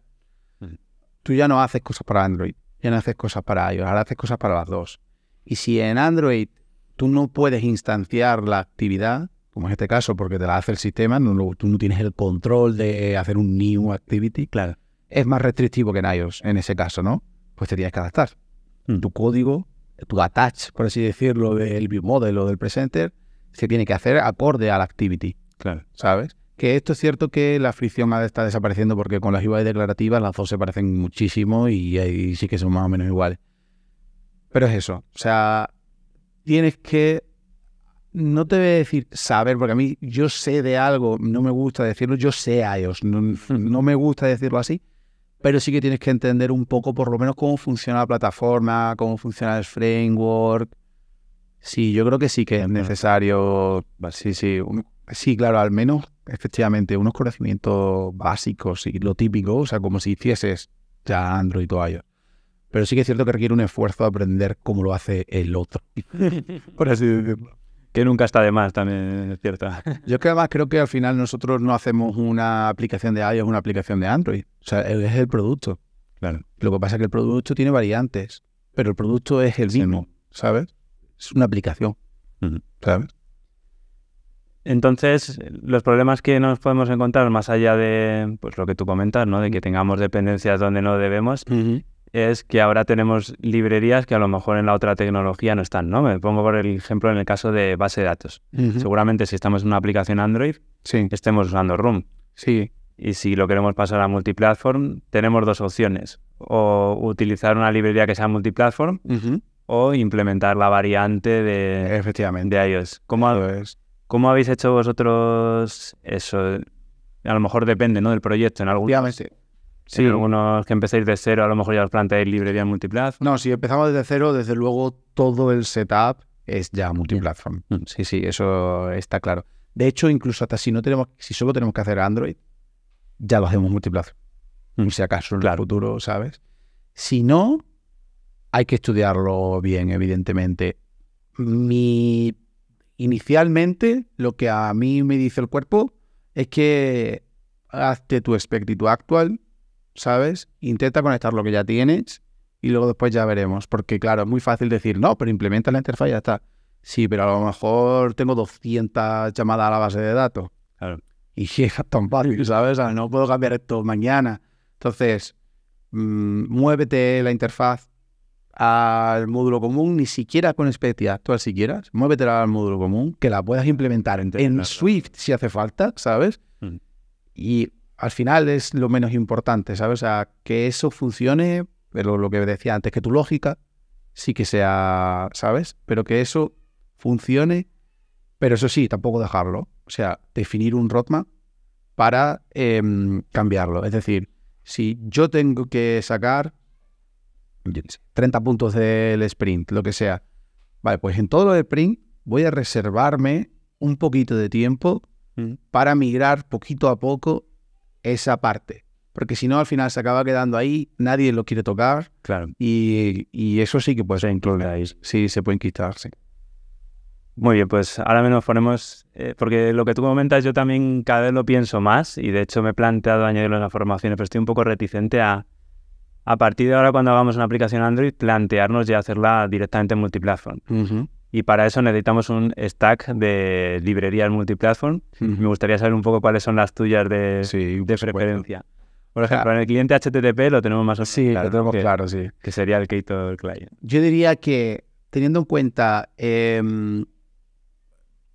Mm. Tú ya no haces cosas para Android ya haces cosas para iOS, ahora haces cosas para las dos. Y si en Android tú no puedes instanciar la actividad, como en este caso, porque te la hace el sistema, no, tú no tienes el control de hacer un new activity, claro, es más restrictivo que en iOS en ese caso, ¿no? Pues te tienes que adaptar. Hmm. Tu código, tu attach, por así decirlo, del view model o del presenter, se tiene que hacer acorde a la activity. Claro. ¿Sabes? Que esto es cierto que la fricción ha estar desapareciendo porque con las IVA declarativas las dos se parecen muchísimo y ahí sí que son más o menos iguales. Pero es eso, o sea, tienes que, no te voy a decir saber, porque a mí yo sé de algo, no me gusta decirlo, yo sé a no, no me gusta decirlo así, pero sí que tienes que entender un poco por lo menos cómo funciona la plataforma, cómo funciona el framework. Sí, yo creo que sí que es necesario, sí, sí, sí, claro, al menos efectivamente unos conocimientos básicos y lo típico, o sea, como si hicieses ya Android o iOS. Pero sí que es cierto que requiere un esfuerzo aprender cómo lo hace el otro, por así decirlo. Que nunca está de
más, también es cierto.
Yo que además creo que al final nosotros no hacemos una aplicación de iOS, una aplicación de Android. O sea, e-, es el producto. Claro. Lo que pasa es que el producto tiene variantes, pero el producto es el mismo, ¿sabes? Es una aplicación, ¿sabes?
Entonces, los problemas que nos podemos encontrar, más allá de pues, lo que tú comentas, ¿no? de que tengamos dependencias donde no debemos, es que ahora tenemos librerías que a lo mejor en la otra tecnología no están. ¿no? Me pongo por el ejemplo en el caso de base de datos. Seguramente si estamos en una aplicación Android, estemos usando Room. Sí. Y si lo queremos pasar a multiplatform, tenemos dos opciones. O utilizar una librería que sea multiplatform o implementar la variante de, Efectivamente. de iOS. ¿Cómo, es. ¿Cómo habéis hecho vosotros eso? A lo mejor depende, ¿no? Del proyecto. En algún... sí. sí. algunos que empecéis de cero, a lo mejor ya os planteáis librería multiplaz. No, si
empezamos desde cero, desde luego todo el setup es ya multiplatform. Mm. Sí, sí, eso está claro. De hecho, incluso hasta si no tenemos, si solo tenemos que hacer Android, ya lo hacemos multiplaz. Mm. Si acaso en el futuro, ¿sabes? Si no, hay que estudiarlo bien, evidentemente. Mi Inicialmente, lo que a mí me dice el cuerpo es que hazte tu espíritu actual, ¿sabes? Intenta conectar lo que ya tienes y luego después ya veremos. Porque, claro, es muy fácil decir, no, pero implementa la interfaz y ya está. Sí, pero a lo mejor tengo 200 llamadas a la base de datos. Y es tan barrio, ¿sabes? no puedo cambiar esto mañana. Entonces, mm, muévete la interfaz, al módulo común, ni siquiera con experiencia actual si quieras, muévete al módulo común, que la puedas implementar en, Swift si hace falta, ¿sabes? Mm. Y al final es lo menos importante, ¿sabes? O sea, que eso funcione, pero lo que decía antes, que tu lógica sí que sea, ¿sabes? Pero que eso funcione, pero eso sí, tampoco dejarlo. O sea, definir un roadmap para em, cambiarlo. Es decir, si yo tengo que sacar 30 puntos del sprint, lo que sea. Vale, pues en todo lo de sprint voy a reservarme un poquito de tiempo mm. para migrar poquito a poco esa parte. Porque si no, al final se acaba quedando ahí, nadie lo quiere tocar. Claro. Y,
eso sí que puede ser ahí. Sí, se pueden quitar, Muy bien, pues ahora menos ponemos, eh, porque lo que tú comentas yo también cada vez lo pienso más y de hecho me he planteado añadirlo en las formaciones, pero estoy un poco reticente a, a partir de ahora cuando hagamos una aplicación Android, plantearnos ya hacerla directamente multiplatform. Y para eso necesitamos un stack de librerías multiplatform. Me gustaría saber un poco cuáles son las tuyas de, preferencia. Por ejemplo, en el cliente HTTP lo tenemos más o menos sí, claro. lo tenemos que, claro, sí. Que sería el del
Client. Yo diría que, teniendo en cuenta em,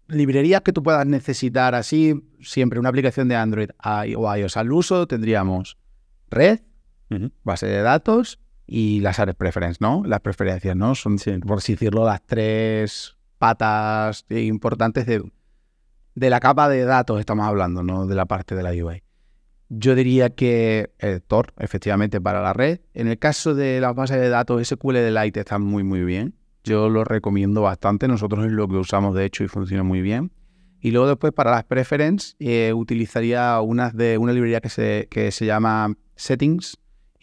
librerías que tú puedas necesitar así, siempre una aplicación de Android o iOS al uso, tendríamos Red, base de datos y las áreas preference, ¿no? Las preferencias, ¿no? Son, por así decirlo, las tres patas importantes de, la capa de datos estamos hablando, ¿no? De la parte de la UI. Yo diría que eh, Tor, efectivamente, para la red. En el caso de las bases de datos, de SQL Light está muy, muy bien. Yo lo recomiendo bastante. Nosotros es lo que usamos, de hecho, y funciona muy bien. Y luego después, para las preferences eh, utilizaría de una librería que se, que se llama Settings,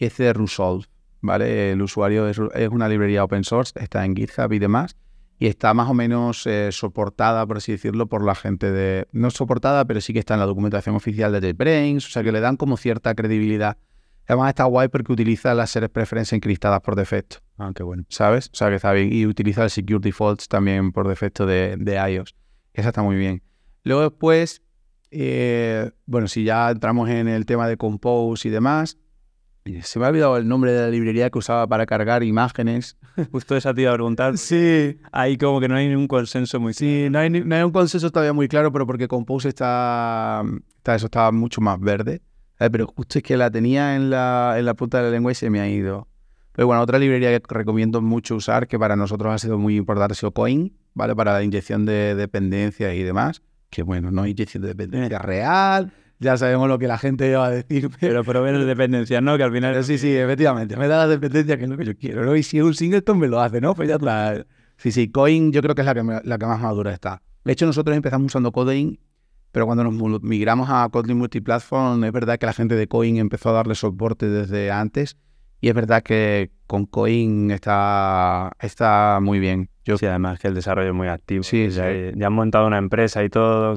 es de Resolve, ¿vale? El usuario es, una librería open source, está en GitHub y demás, y está más o menos eh, soportada, por así decirlo, por la gente de... No soportada, pero sí que está en la documentación oficial de JetBrains, o sea que le dan como cierta credibilidad. Además está guay porque utiliza las seres preferencias encriptadas por defecto. aunque ah, bueno. ¿Sabes? O sea que está bien. Y utiliza el Secure Defaults también por defecto de, de iOS. Esa está muy bien. Luego después, eh, bueno, si ya entramos en el tema de Compose y demás, se me ha olvidado el nombre de la librería que usaba para cargar imágenes. Justo esa te iba a preguntar. Sí. Ahí como que no hay ningún consenso muy claro. Sí, no hay, no hay, un consenso todavía muy claro, pero porque Compose está, está eso estaba mucho más verde. Eh, pero justo es que la tenía en la, en la punta de la lengua y se me ha ido. Pero bueno, otra librería que recomiendo mucho usar, que para nosotros ha sido muy importante, ha sido Coin, ¿vale? Para la inyección de dependencias y demás. Que bueno, no hay inyección de dependencia eh. real, ya sabemos lo que la gente va a decir. Pero ver dependencia, ¿no? Que al final... sí, sí, efectivamente, me da la dependencia que es lo que yo quiero, ¿no? Y si es un singleton me lo hace, ¿no? Pues ya Sí, sí, Coin yo creo que es la que, la que más madura está. De hecho, nosotros empezamos usando Codein, pero cuando nos migramos a Kotlin Multiplatform, es verdad que la gente de Coin empezó a darle soporte desde antes. Y es verdad que con Coin está, está muy bien. Sí, además que el desarrollo es muy activo. Sí, Ya, han montado una
empresa y todo,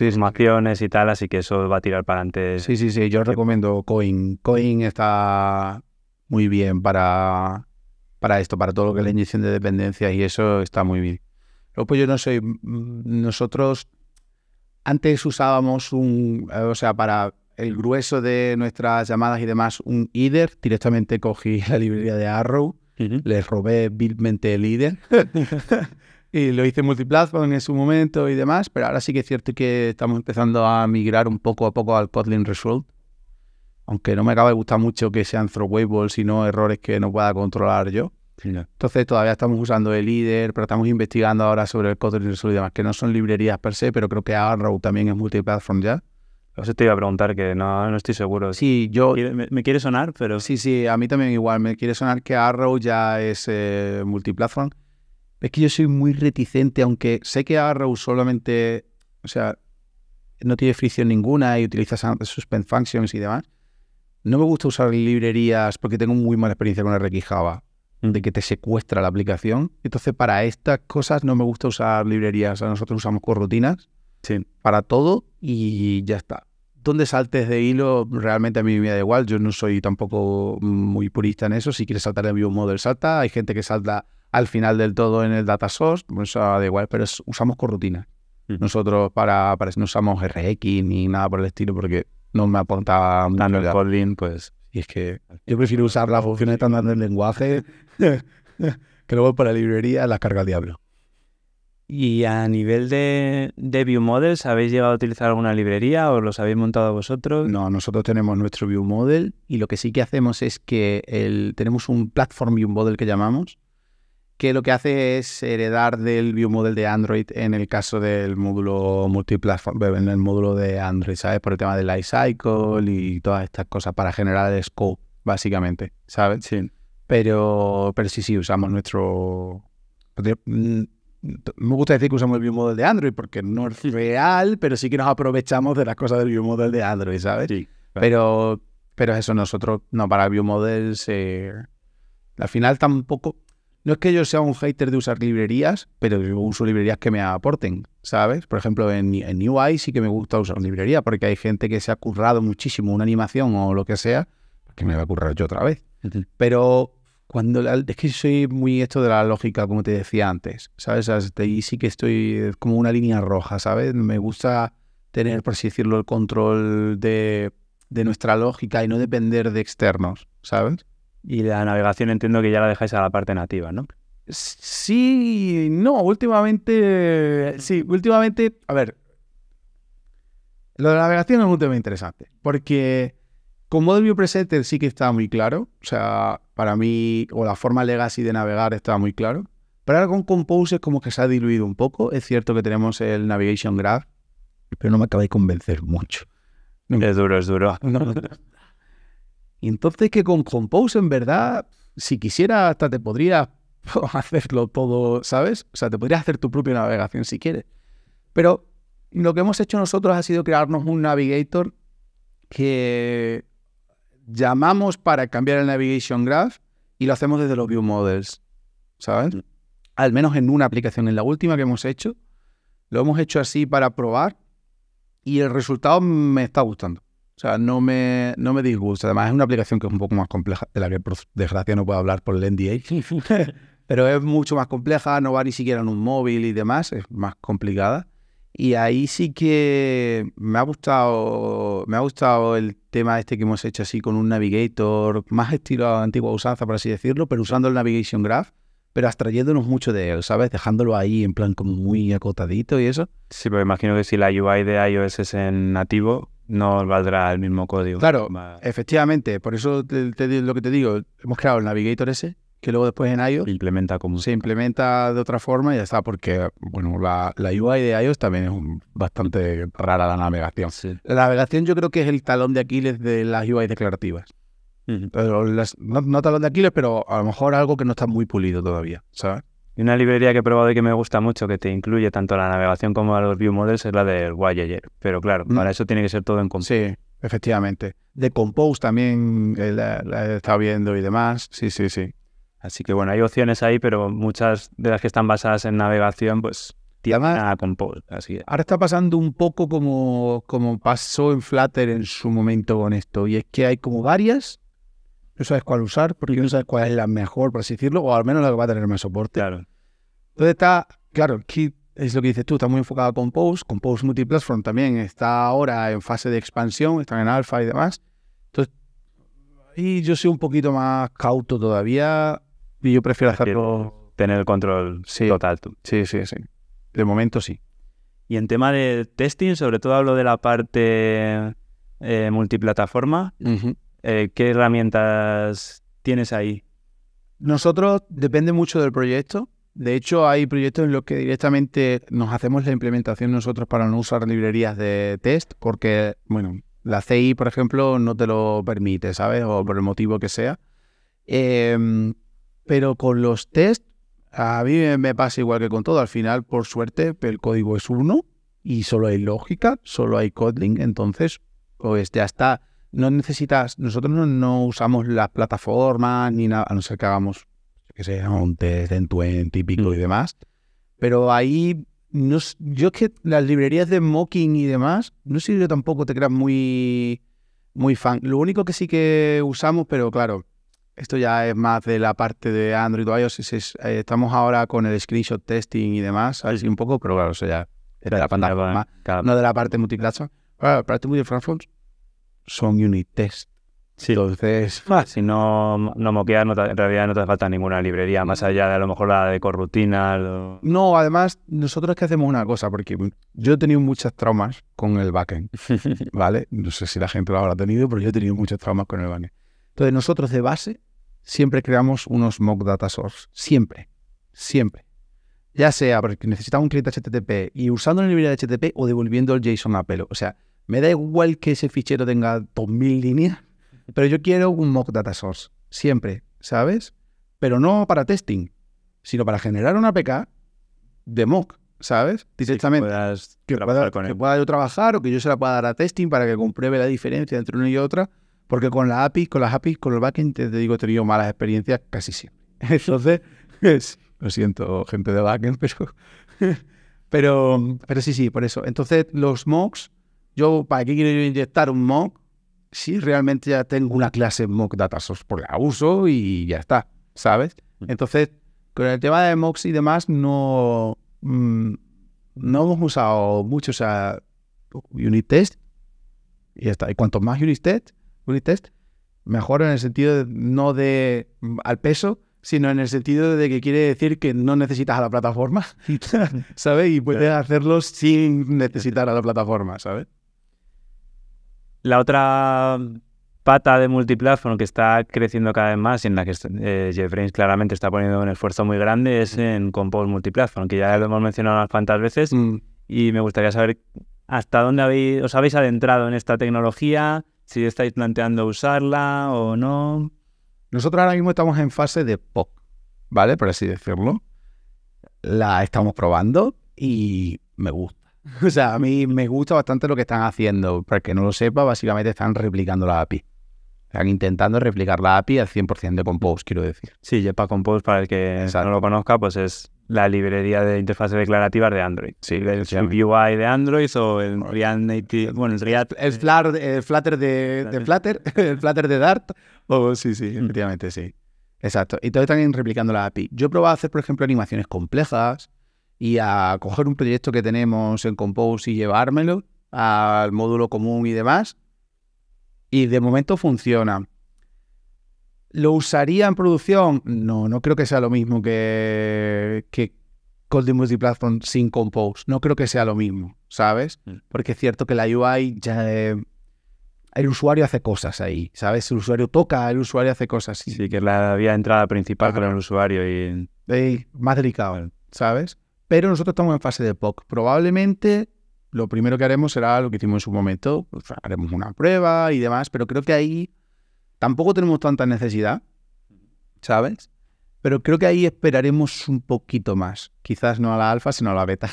sí, y tal, así que eso va a tirar para adelante. Sí, sí,
sí, yo recomiendo Coin. Coin está muy bien para, para esto, para todo lo que es la mm. inyección de dependencia y eso está muy bien. Luego, pues yo no soy, nosotros antes usábamos un, eh, o sea, para el grueso de nuestras llamadas y demás, un IDER, directamente cogí la librería de Arrow. Les robé vilmente el líder Y lo hice multiplatform en su momento y demás, pero ahora sí que es cierto que estamos empezando a migrar un poco a poco al Kotlin Result. Aunque no me acaba de gustar mucho que sean throwables y no errores que no pueda controlar yo. Entonces todavía estamos usando el líder, pero estamos investigando ahora sobre el Kotlin Result y demás, que no son librerías per se, pero creo que Arrow también es multiplatform ya. sé, te iba a preguntar, que no, estoy seguro. Sí, yo... Me, quiere sonar, pero... Sí, sí, a mí también igual. Me quiere sonar que Arrow ya es eh, multiplatform. Es que yo soy muy reticente, aunque sé que Arrow solamente, o sea, no tiene fricción ninguna y utiliza suspend functions y demás. No me gusta usar librerías porque tengo muy mala experiencia con RX Java, mm. de que te secuestra la aplicación. Entonces, para estas cosas no me gusta usar librerías. nosotros usamos corrutinas sí. para todo y ya está. Donde saltes de hilo, realmente a mí me da igual. Yo no soy tampoco muy purista en eso. Si quieres saltar de view model, salta. Hay gente que salta al final del todo en el data source, pues da igual, pero usamos corrutina. Mm. Nosotros para, no usamos RX ni nada por el estilo porque no me aporta un el pues, y es que yo prefiero usar las funciones estándar del lenguaje que luego para la librería las carga diablo. ¿Y
a nivel de, de View Models, habéis llegado a utilizar alguna librería o los habéis montado vosotros? No, nosotros
tenemos nuestro View Model y lo que sí que hacemos es que tenemos un Platform View Model que llamamos, que lo que hace es heredar del ViewModel de Android en el caso del módulo multiplatform, en el módulo de Android, ¿sabes? Por el tema del lifecycle y todas estas cosas para generar el scope, básicamente, ¿sabes? Sí. Pero, pero sí, sí, usamos nuestro... Mm, me gusta decir que usamos el ViewModel de Android porque no es real, pero sí que nos aprovechamos de las cosas del ViewModel de Android, ¿sabes? Sí. Pero, pero eso nosotros, no, para ViewModels. models... Eh, al final tampoco, no es que yo sea un hater de usar librerías, pero yo uso librerías que me aporten, ¿sabes? Por ejemplo, en, UI sí que me gusta usar librería, porque hay gente que se ha currado muchísimo una animación o lo que sea, que me va a currar yo otra vez. Pero cuando es que soy muy esto de la lógica, como te decía antes, ¿sabes? Ahí sí que estoy como una línea roja, ¿sabes? Me gusta tener, por así decirlo, el control de nuestra lógica y no depender de externos, ¿sabes? Y la navegación entiendo que ya la dejáis
a la parte nativa, ¿no?
Sí, no, últimamente, sí, últimamente, a ver, lo de la navegación es un tema interesante, porque con Model View Presenter sí que está muy claro, o sea, para mí, o la forma legacy de navegar está muy claro, pero ahora con Compose es como que se ha diluido un poco, es cierto que tenemos el Navigation Graph, pero no me acabáis de convencer mucho. Es duro, es duro. Y entonces que con Compose, en verdad, si quisiera, hasta te podría hacerlo todo, ¿sabes? O sea, te podrías hacer tu propia navegación si quieres. Pero lo que hemos hecho nosotros ha sido crearnos un navigator que llamamos para cambiar el navigation graph y lo hacemos desde los view models, ¿sabes? Mm. Al menos en una aplicación, en la última que hemos hecho, lo hemos hecho así para probar y el resultado me está gustando. O sea, no me, no me disgusta. Además, es una aplicación que es un poco más compleja, de la que por desgracia no puedo hablar por el NDA. Pero es mucho más compleja, no va ni siquiera en un móvil y demás, es más complicada. Y ahí sí que me ha gustado, me ha gustado el tema este que hemos hecho así con un navigator, más estilo antigua usanza, por así decirlo, pero usando el Navigation Graph, pero abstrayéndonos mucho de él, ¿sabes? Dejándolo ahí en plan como muy acotadito y eso. Sí, pero imagino que si la UI de iOS es en nativo, no valdrá el mismo código. Claro, efectivamente. Por eso te, lo que te digo, hemos creado el Navigator ese, que luego después en iOS... Se implementa como... Se implementa de otra forma y ya está, porque bueno, la, la UI de iOS también es bastante rara la navegación. La navegación yo creo que es el talón de Aquiles de las UI declarativas. no, no talón de Aquiles, pero a lo mejor algo que
no está muy pulido todavía, ¿sabes? Y una librería que he probado y que me gusta mucho, que te incluye tanto la navegación como a los view models, es la del Voyager. Pero claro, mm. para eso tiene que ser todo en Compose. Sí,
efectivamente.
De Compose también
eh, la, he estado viendo y demás. Sí, sí, sí. Así
que bueno, hay opciones ahí, pero muchas de las que están basadas en navegación, pues tienen a Compose. Así
Ahora está pasando un poco como, como pasó en Flutter en su momento con esto. Y es que hay como varias no sabes cuál usar porque no sabes cuál es la mejor, por así decirlo, o al menos la que va a tener más soporte. Claro. Entonces está, claro, aquí es lo que dices tú, está muy enfocado con con Compose Multiplatform también está ahora en fase de expansión, están en alfa y demás. Entonces, y yo soy un poquito más cauto todavía y yo prefiero hacerlo... Tener el control total. Tú. Sí, sí, sí. De momento sí.
Y en tema de testing, sobre todo hablo de la parte eh, multiplataforma. Eh, ¿qué herramientas tienes ahí?
Nosotros depende mucho del proyecto. De hecho, hay proyectos en los que directamente nos hacemos la implementación nosotros para no usar librerías de test, porque, bueno, la CI, por ejemplo, no te lo permite, ¿sabes? O por el motivo que sea. Em, pero con los test, a mí me pasa igual que con todo. Al final, por suerte, el código es uno y solo hay lógica, solo hay Kotlin. Entonces, pues ya está no necesitas, nosotros no, usamos las plataformas ni nada, a no ser que hagamos, que sé, un test en típico y mm. demás, pero ahí, yo es que las librerías de mocking y demás, no sé yo tampoco te creas muy, muy fan. Lo único que sí que usamos, pero claro, esto ya es más de la parte de Android o iOS, eh, estamos ahora con el screenshot testing y demás, si un poco, pero claro, o sea, ya era de la pantalla, no de la parte multiclass. aparte, muy de Frankfurt son
unit test. Sí. Entonces, ah. si no, no moqueas, en realidad no te falta ninguna librería, más allá de a lo mejor la de corrutina.
No, además, nosotros que hacemos una cosa, porque yo he tenido muchas traumas con el backend, ¿vale? No sé si la gente lo habrá tenido, pero yo he tenido muchas traumas con el backend. Entonces, nosotros de base siempre creamos unos mock data source, siempre, siempre. Ya sea porque necesitamos un cliente HTTP y usando la librería de HTTP o devolviendo el JSON a pelo. O sea, me da igual que ese fichero tenga 2.000 líneas, pero yo quiero un mock data source, siempre, ¿sabes? Pero no para testing, sino para generar una APK de mock, ¿sabes? Directamente. que, pueda, que pueda yo trabajar o que yo se la pueda dar a testing para que compruebe la diferencia entre una y otra, porque con la APIs, con las APIs, con el backend, te, digo, he tenido malas experiencias casi siempre. Entonces, lo siento, gente de backend, pero, pero, pero sí, sí, por eso. Entonces, los mocks yo, ¿para qué quiero inyectar un mock si realmente ya tengo una clase mock data source? Porque la uso y ya está, ¿sabes? Mm. Entonces, con el tema de mocks y demás, no, mm, no hemos usado mucho, o unit test y ya está. Y cuanto más unit test, unit test mejor en el sentido no de mm, al peso, sino en el sentido de que quiere decir que no necesitas a la plataforma, ¿sabes? Y puedes hacerlo sin necesitar a la plataforma, ¿sabes?
La otra pata de multiplatform que está creciendo cada vez más y en la que eh, Jeffrey claramente está poniendo un esfuerzo muy grande es mm. en Compose Multiplatform, que ya lo hemos mencionado unas cuantas veces mm. y me gustaría saber hasta dónde habéis, os habéis adentrado en esta tecnología, si estáis
planteando usarla o no. Nosotros ahora mismo estamos en fase de POC, ¿vale? Por así decirlo. La estamos probando y me gusta O sea, a mí me gusta bastante lo que están haciendo. Para el que no lo sepa, básicamente están replicando la API. Están intentando replicar la API al 100% de Compose, quiero decir. Sí, para Compose,
para el que no lo conozca, pues es la librería de interfaces declarativas de Android. Sí, el
UI de Android o el React Native, bueno, el Flutter eh, de, Flutter, el Flutter de Dart. Oh, sí, sí, mm. efectivamente, sí. Exacto. Y todos están replicando la API. Yo he probado a hacer, por ejemplo, animaciones complejas, y a coger un proyecto que tenemos en Compose y llevármelo al módulo común y demás. Y de momento funciona. ¿Lo usaría en producción? No, no creo que sea lo mismo que, que código Multiplatform sin Compose. No creo que sea lo mismo, ¿sabes? Mm. Porque es cierto que la UI ya... el usuario hace cosas ahí, ¿sabes? El usuario toca, el usuario hace cosas. Sí, que es la vía de entrada principal para el usuario y... más delicado, ¿sabes? Pero nosotros estamos en fase de POC. Probablemente lo primero que haremos será lo que hicimos en su momento. Pues, haremos una prueba y demás, pero creo que ahí tampoco tenemos tanta necesidad, ¿sabes? Pero creo que ahí esperaremos un poquito más. Quizás no a la alfa, sino a la beta.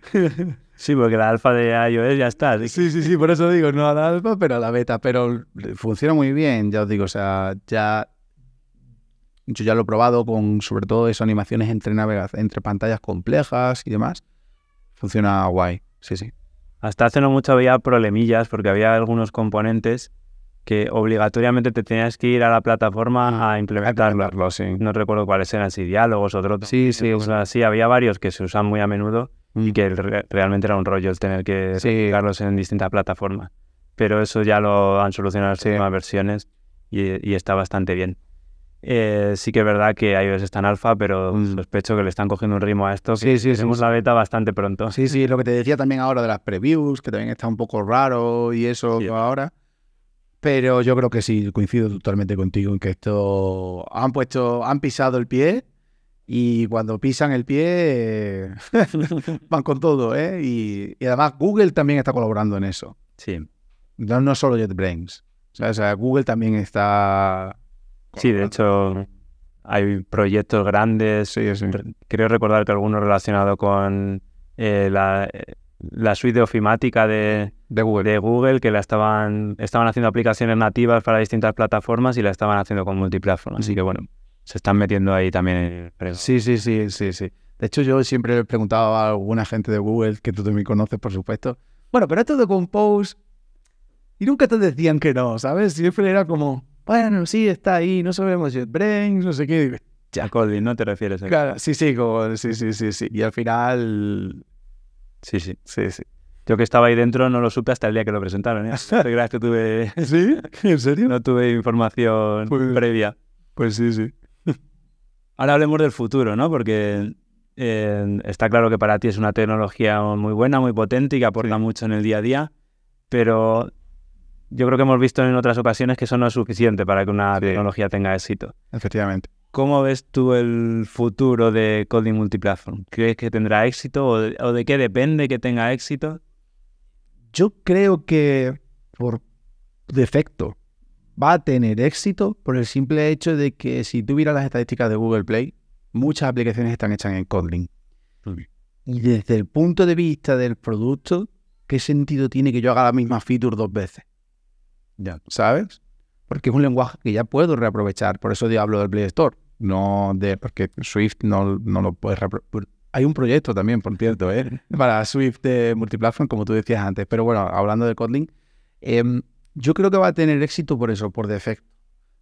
sí, porque la alfa de iOS ya está. Sí, sí, sí, sí por eso digo, no a la alfa, pero a la beta. Pero funciona muy bien, ya os digo. O sea, ya yo ya lo he probado con, sobre todo, esas animaciones entre, entre pantallas complejas y demás. Funciona guay, sí, sí.
Hasta hace no mucho había problemillas porque había algunos componentes que obligatoriamente te tenías que ir a la plataforma mm. a implementarlos. No recuerdo cuáles eran, si diálogos o otros Sí, sí. Había varios que se usan muy a menudo y mm. que realmente era un rollo el tener que aplicarlos en distintas plataformas. Pero eso ya lo han solucionado las últimas versiones y, está bastante bien. Eh, sí que es verdad que iOS está en alfa, pero mm. sospecho que le están cogiendo un ritmo a esto. Sí, sí, tenemos la beta bastante pronto. Sí,
sí, lo que te decía también ahora de las previews, que también está un poco raro y eso ahora. Pero yo creo que sí, coincido totalmente contigo en que esto han puesto, han pisado el pie y cuando pisan el pie van con todo, ¿eh? Y, además Google también está colaborando en eso. Sí. No, no solo JetBrains. o sea, Google también está Sí, de hecho, hay
proyectos grandes. Sí, sí. Creo recordar que alguno relacionado con eh, la, suite de ofimática de, Google. que la estaban, estaban haciendo aplicaciones nativas para distintas plataformas y la estaban haciendo con multiplataforma. Así que bueno, se están metiendo ahí
también. En el sí, sí, sí, sí, sí. De hecho, yo siempre he preguntado a alguna gente de Google, que tú también conoces, por supuesto. Bueno, pero esto de Compose, y nunca te decían que no, ¿sabes? Siempre era como, bueno, sí, está ahí, no sabemos si es brain no sé qué. Ya, Colvin, no te refieres a Claro, sí, sí, sí, sí, sí, Y al final...
Sí, sí. Sí, sí. Yo que estaba ahí dentro no lo supe hasta el día que lo presentaron. Gracias ¿eh? que tuve... ¿Sí? ¿En serio? No tuve información pues, previa. Pues sí, sí. Ahora hablemos del futuro, ¿no? Porque eh, está claro que para ti es una tecnología muy buena, muy potente y que aporta mucho en el día a día. Pero yo creo que hemos visto en otras ocasiones que eso no es suficiente para que una tecnología tenga éxito.
Efectivamente.
¿Cómo ves tú el futuro de Coding Multiplatform? ¿Crees que tendrá éxito o de, qué depende que tenga éxito?
Yo creo que por defecto va a tener éxito por el simple hecho de que si tú miras las estadísticas de Google Play, muchas aplicaciones están hechas en Coding. Y desde el punto de vista del producto, ¿qué sentido tiene que yo haga la misma feature dos veces? ¿Sabes? Porque es un lenguaje que ya puedo reaprovechar. Por eso yo hablo del Play Store. No de. Porque Swift no, lo puedes Hay un proyecto también, por cierto, ¿eh? para Swift de multiplatform, como tú decías antes. Pero bueno, hablando de Kotlin, em, yo creo que va a tener éxito por eso, por defecto.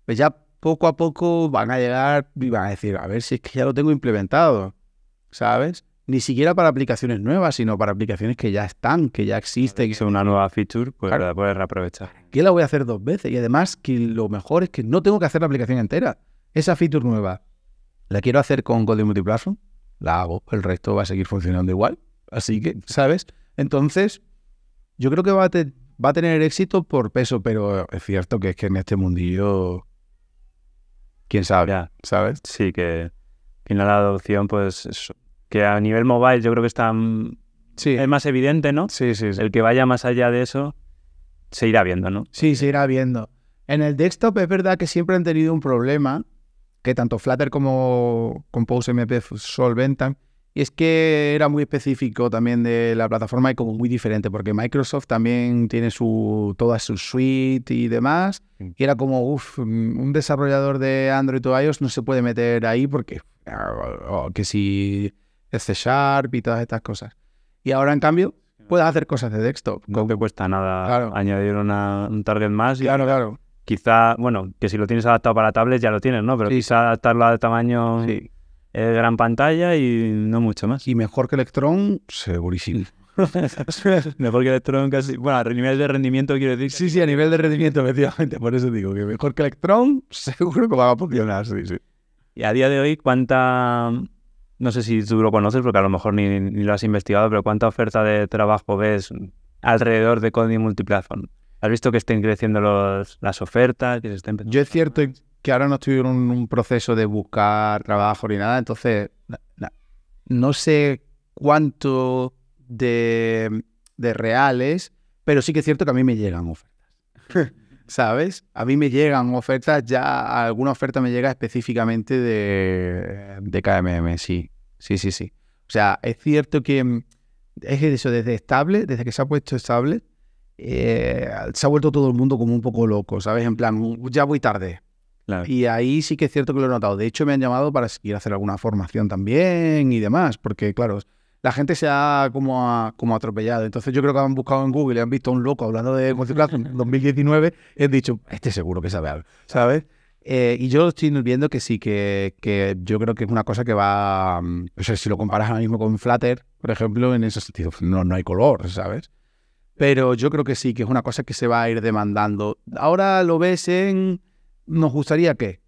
Pues ya poco a poco van a llegar y van a decir, a ver si es que ya lo tengo implementado, ¿sabes? ni siquiera para aplicaciones nuevas, sino para aplicaciones que ya están, que ya existen. Si es una nueva feature, pues la puedes reaprovechar. Que la voy a hacer dos veces. Y además, que lo mejor es que no tengo que hacer la aplicación entera. Esa feature nueva, la quiero hacer con Golden Multiplatform, la hago. El resto va a seguir funcionando igual. Así que, ¿sabes? Entonces, yo creo que va a, tener éxito por peso, pero es cierto que es que en este mundillo. Quién sabe, ¿sabes? Sí, que
al final la adopción, pues que a nivel mobile yo creo que están es más evidente, ¿no? Sí, sí, El que vaya más allá de eso se irá viendo, ¿no?
Sí, se irá viendo. En el desktop es verdad que siempre han tenido un problema que tanto Flutter como Compose MP solventan. Y es que era muy específico también de la plataforma y como muy diferente, porque Microsoft también tiene su, toda su suite y demás. Y era como, uff, mm, un desarrollador de Android o iOS no se puede meter ahí porque ah, oh, que si C Sharp y todas estas cosas. Y ahora, en cambio, puedes hacer cosas de desktop. No te cuesta nada añadir un target más. Y claro,
claro. Quizá, bueno, que si lo tienes adaptado para tablets ya lo tienes, ¿no? Pero quizá adaptarlo al tamaño de gran pantalla y no mucho más. Y mejor que Electron, segurísimo. mejor que Electron casi. Bueno, a nivel de rendimiento quiero decir. Sí, sí, a nivel de rendimiento, efectivamente.
Por eso digo que mejor que Electron, seguro que va a funcionar. Sí, sí.
Y a día de hoy, ¿cuánta no sé si tú lo conoces porque a lo mejor ni, lo has investigado, pero ¿cuánta oferta de trabajo ves alrededor de Coding Multiplatform? ¿Has visto que estén creciendo los,
las ofertas? Yo es cierto que ahora no estoy en un proceso de buscar trabajo ni nada, entonces no, sé cuánto de, reales, pero sí que es cierto que a mí me llegan ofertas. ¿sabes? A mí me llegan ofertas, ya alguna oferta me llega específicamente de, de KMM, sí, sí, sí, sí. O sea, es cierto que mm, es eso, desde estable, desde que se ha puesto estable, eh, se ha vuelto todo el mundo como un poco loco, ¿sabes? En plan, uh, ya voy tarde. Y ahí sí que es cierto que lo he notado. De hecho, me han llamado para seguir hacer alguna formación también y demás, porque claro, la gente se ha como, como atropellado. Entonces yo creo que han buscado en Google y han visto a un loco hablando de en 2019 y han dicho, este seguro que sabe algo, ¿sabes? Eh, y yo estoy viendo que sí, que, yo creo que es una cosa que va... Mm, o sea, si lo comparas ahora mismo con Flutter, por ejemplo, en ese sentido pues, no, hay color, ¿sabes? Pero yo creo que sí, que es una cosa que se va a ir demandando. Ahora lo ves en... Nos gustaría que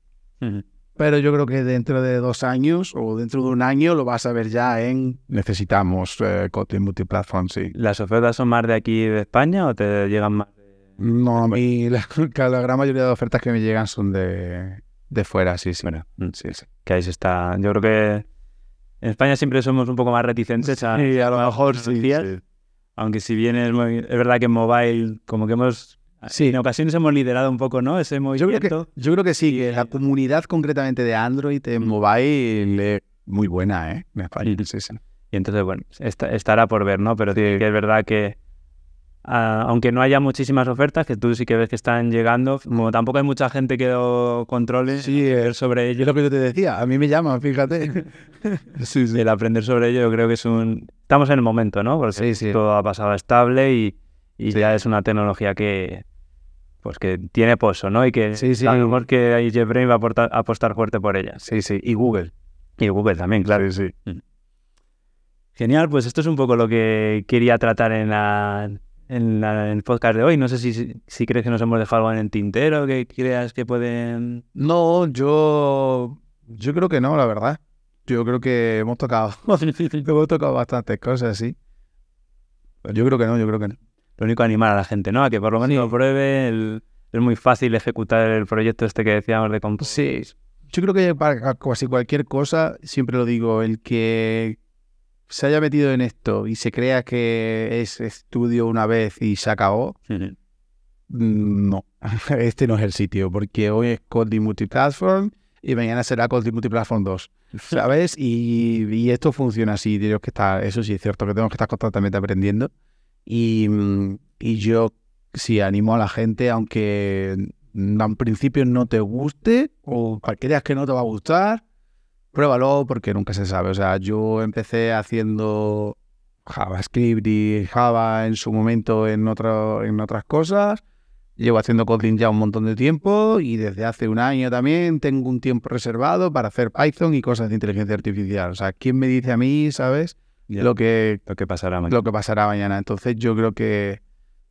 pero yo creo que dentro de dos años o dentro de un año lo vas a ver ya en necesitamos eh, multiplatform, sí. ¿Las
ofertas son más de aquí de España o te llegan más?
No, a la, gran mayoría de ofertas que me llegan son de, fuera, sí, sí. Bueno, mm, Que ahí se está.
Yo creo que en España siempre somos un poco más reticentes a, sí, a lo mejor sí, Aunque si bien es verdad que en mobile como que hemos Ah, sí. En ocasiones hemos liderado un poco, ¿no? Ese movimiento. Yo creo que, sí, que la eh, comunidad concretamente de Android en mm. mobile es muy buena, ¿eh? Me parece. Mm. y entonces, bueno, estará por ver, ¿no? Pero es verdad que, ah, aunque no haya muchísimas ofertas, que tú sí que ves que están llegando, como tampoco hay mucha gente que lo controle, sí, eh, sobre ello. Es lo que yo te decía, a mí me llaman,
fíjate.
sí, El aprender sobre ello, creo que es un. Estamos en el momento, ¿no? Porque sí, todo ha pasado estable y ya es una tecnología que pues que tiene pozo, ¿no? Y que a lo mejor que ahí Brain va a apostar fuerte por ella. Sí, sí. Y Google. Y Google también, claro. Sí, mm. Genial, pues esto es un poco lo que quería tratar en, el podcast de hoy. No sé si, si, crees que nos hemos dejado algo en el
tintero, que creas que pueden... No, yo, yo creo que no, la verdad. Yo creo que hemos tocado, hemos tocado bastantes cosas, sí.
Yo creo que no, yo creo que no lo único animar a la gente, ¿no? A que por lo menos lo pruebe. es muy fácil ejecutar el proyecto este que decíamos de Sí,
yo creo que para casi cualquier cosa, siempre lo digo, el que se haya metido en esto y se crea que es estudio una vez y se acabó, mm, no, este no es el sitio, porque hoy es Kotlin Multiplatform y mañana será Kotlin Multiplatform 2, ¿sabes? y, y, esto funciona así, que está eso sí es cierto, que tenemos que estar constantemente aprendiendo y, mm, y yo sí animo a la gente, aunque en principio no te guste o creas que no te va a gustar, pruébalo porque nunca se sabe. O sea, yo empecé haciendo JavaScript y Java en su momento en, en otras cosas. Llevo haciendo Kotlin ya un montón de tiempo y desde hace un año también tengo un tiempo reservado para hacer Python y cosas de inteligencia artificial. O sea, ¿quién me dice a mí, sabes, lo, que, que pasará mañana. lo que pasará mañana. Entonces yo creo que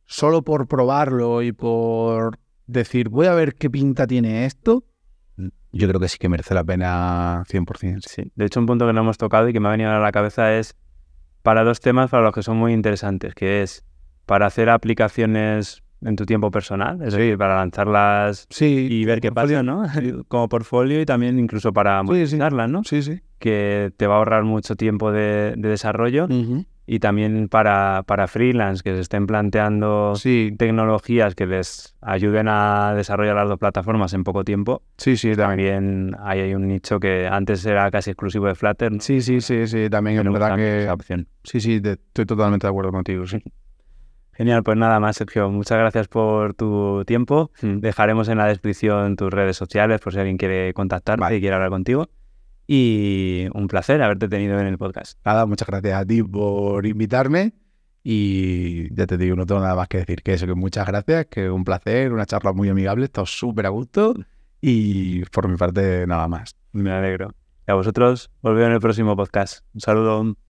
solo por probarlo y por decir, voy a ver qué pinta tiene esto, mm, yo creo que sí que merece la pena 100%. Sí.
De hecho, un punto que no hemos tocado y que me ha venido a la cabeza es para dos temas para los que son muy interesantes, que es para hacer aplicaciones en tu tiempo personal, es decir, para lanzarlas sí, y ver qué pasa, ¿no? Como portfolio y también incluso para monetizarlas, ¿no? Sí, sí. Que te va a ahorrar mucho tiempo de, desarrollo y también para, para freelance que se estén planteando tecnologías que les ayuden a desarrollar las dos plataformas en poco tiempo. Sí, sí, pues también. hay, un nicho que antes era casi exclusivo de Flutter. Sí, sí, sí, sí, también es verdad que... opción. Sí, sí, estoy totalmente de acuerdo contigo, sí. Genial, pues nada más, Sergio. Muchas gracias por tu tiempo. Mm. Dejaremos en la descripción tus redes sociales por si alguien quiere contactar, y quiere hablar contigo.
Y un placer haberte
tenido en el podcast.
Nada, muchas gracias a ti por invitarme. Y ya te digo, no tengo nada más que decir que eso, que muchas gracias, que un placer, una charla muy amigable, estado súper a gusto. Mm. Y por mi parte, nada más. Me alegro. Y a
vosotros, volvemos en el próximo podcast. Un saludo.